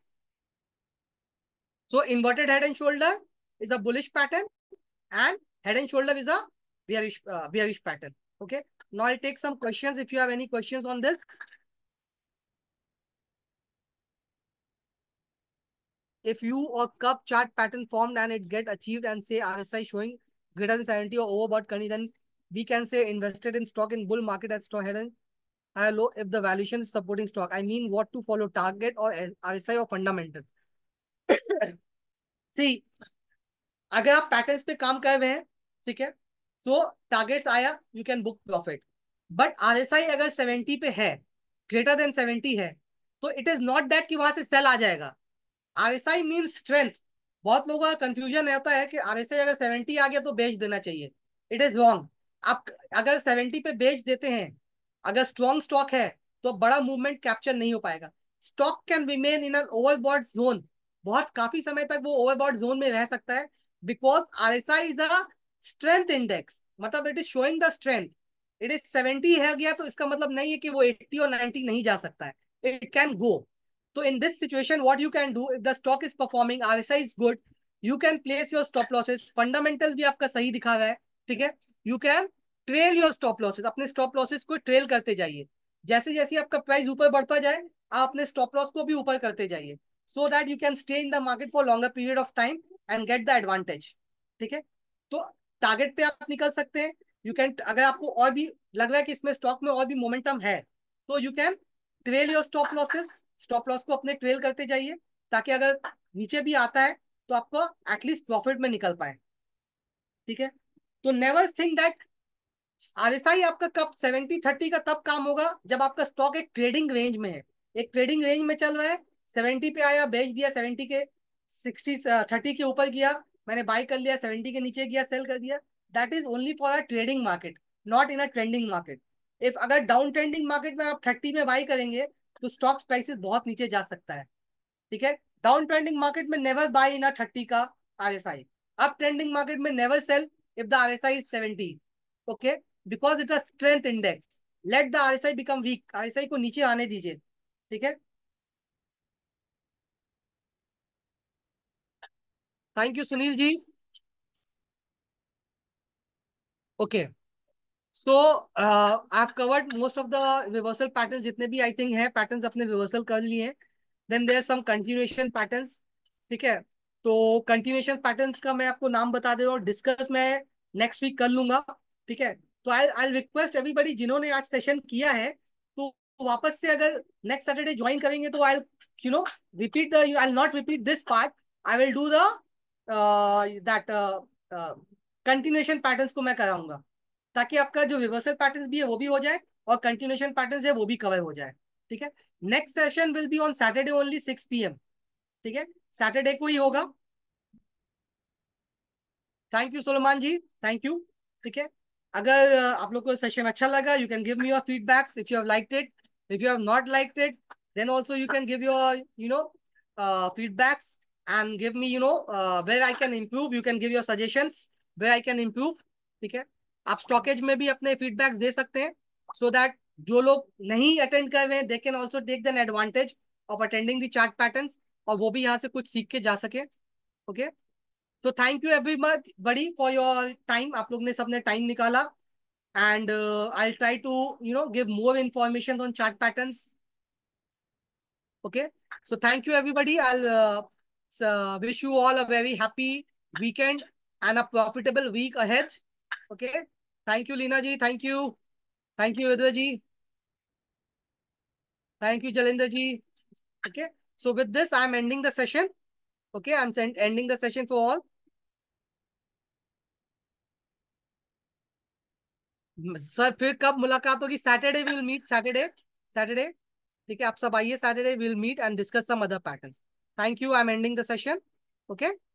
so inverted head and shoulder is a bullish pattern and head and shoulder is अरिश bearish pattern okay now I take some question if you have any question on this if you or cup chart pattern formed and it get achieved and say RSI showing greater than 70 or overbought currently, then we can say invested in stock in bull market at stock head and low if the valuation is supporting stock. I mean what to follow target or RSI or fundamentals. See, अगर आप पैटर्न्स पे काम कर रहे हैं ठीक है तो टारगेट्स आया you can book profit but RSI अगर 70 पे है ग्रेटर देन 70 है तो इट इज नॉट दैट कि वहां से सेल आ जाएगा आरएसआई मीन स्ट्रेंथ बहुत लोगों का कंफ्यूजन रहता है कि आरएसआई अगर सेवेंटी आ गया तो बेच देना चाहिए इट इज रॉन्ग आप अगर सेवेंटी पे बेच देते हैं अगर स्ट्रॉन्ग स्टॉक है तो बड़ा मूवमेंट कैप्चर नहीं हो पाएगा stock can remain in an overbought zone बहुत काफी समय तक वो ओवरबॉड जोन में रह सकता है because R S I is the strength index मतलब it is showing the strength it is seventy है गया तो इसका मतलब नहीं है कि वो एट्टी और नाइनटी नहीं जा सकता है it can go in this situation what you can do if the stock is performing performing, RSI is good you can place your stop losses. Fundamental भी आपका सही दिखा हुआ है ठीक है you can trail your stop losses अपने स्टॉप लॉसेस को ट्रेल करते जाइए जैसे जैसे आपका प्राइस ऊपर बढ़ता जाए आप अपने स्टॉप लॉस को भी ऊपर करते जाइए so that you can stay in the market for longer period of time and get the advantage ठीक है तो टारगेट पे आप निकल सकते हैं यू कैन अगर आपको और भी लग रहा है कि इसमें स्टॉक में और भी मोमेंटम है तो you can trail your stop losses stop loss को अपने ट्रेल करते जाइए ताकि अगर नीचे भी आता है तो आपको एटलीस्ट प्रॉफिट में निकल पाए ठीक है तो नेवर थिंक दैट आरएसआई आपका कब सेवेंटी थर्टी का तब काम होगा जब आपका स्टॉक एक ट्रेडिंग रेंज में है एक ट्रेडिंग रेंज में चल रहा है सेवेंटी पे आया बेच दिया सेवेंटी के सिक्सटी थर्टी के ऊपर गया मैंने बाई कर लिया सेवेंटी के नीचे गया सेल कर दिया that is only for a trading market not in a trending market if अगर डाउन ट्रेंडिंग मार्केट में आप थर्टी में बाई करेंगे तो स्टॉक्स प्राइसेस बहुत नीचे जा सकता है ठीक है डाउन ट्रेंडिंग मार्केट में नेवर बाय इन थर्टी का R I up trending market में never sell if the S I seventy okay because it's a strength index let the R S I become weak RSI को नीचे आने दीजिए ठीक है thank you Sunil ji okay okay. So I have covered most of the reversal pattern जितने भी आई थिंक है पैटर्न अपने रिवर्सल कर लिए हैं then there some continuation pattern ठीक है तो कंटिन्यूएशन पैटर्न का मैं आपको नाम बता दे रहा हूँ डिस्कस मैं नेक्स्ट वीक कर लूंगा ठीक है तो आई आई रिक्वेस्ट एवरीबडी जिन्होंने आज सेशन किया है तो वापस से अगर नेक्स्ट सैटरडे ज्वाइन करेंगे तो I you know repeat the i'll not repeat this part i will do the uh, that uh, uh, ताकि आपका जो रिवर्सल पैटर्न भी है वो भी हो जाए और कंटिन्यूशन पैटर्न है वो भी कवर हो जाए ठीक है next session will be on Saturday only six P ठीक है सैटरडे को ही होगा thank you Solman ji thank you ठीक है अगर आप लोग को सेशन अच्छा लगा you can give me your feedbacks if you have like it if you have not like it then also you can give your you know feedbacks and give me you know where I can improve you can give your suggestions where I can improve ठीक है आप स्टॉकेज में भी अपने फीडबैक्स दे सकते हैं सो so दैट जो लोग नहीं अटेंड कर रहे हैं they can also take than advantage of attending the chart pattern और वो भी यहाँ से कुछ सीख के जा सके ओके तो थैंक यू एवरी मच बड़ी फॉर योर टाइम आप लोग ने सबने टाइम निकाला and I try to you know give more information on chart pattern okay so thank you everybody I wish you all a very happy weekend and a profitable week profitable okay thank you Leena ji thank you thank you विधवा ji thank you Jalendra ji okay so with this I am ending the session okay I am ending the session for all sir फिर कब मुलाकात होगी Saturday will meet Saturday Saturday ठीक है आप सब आइए Saturday will meet and discuss some other patterns thank you I am ending the session okay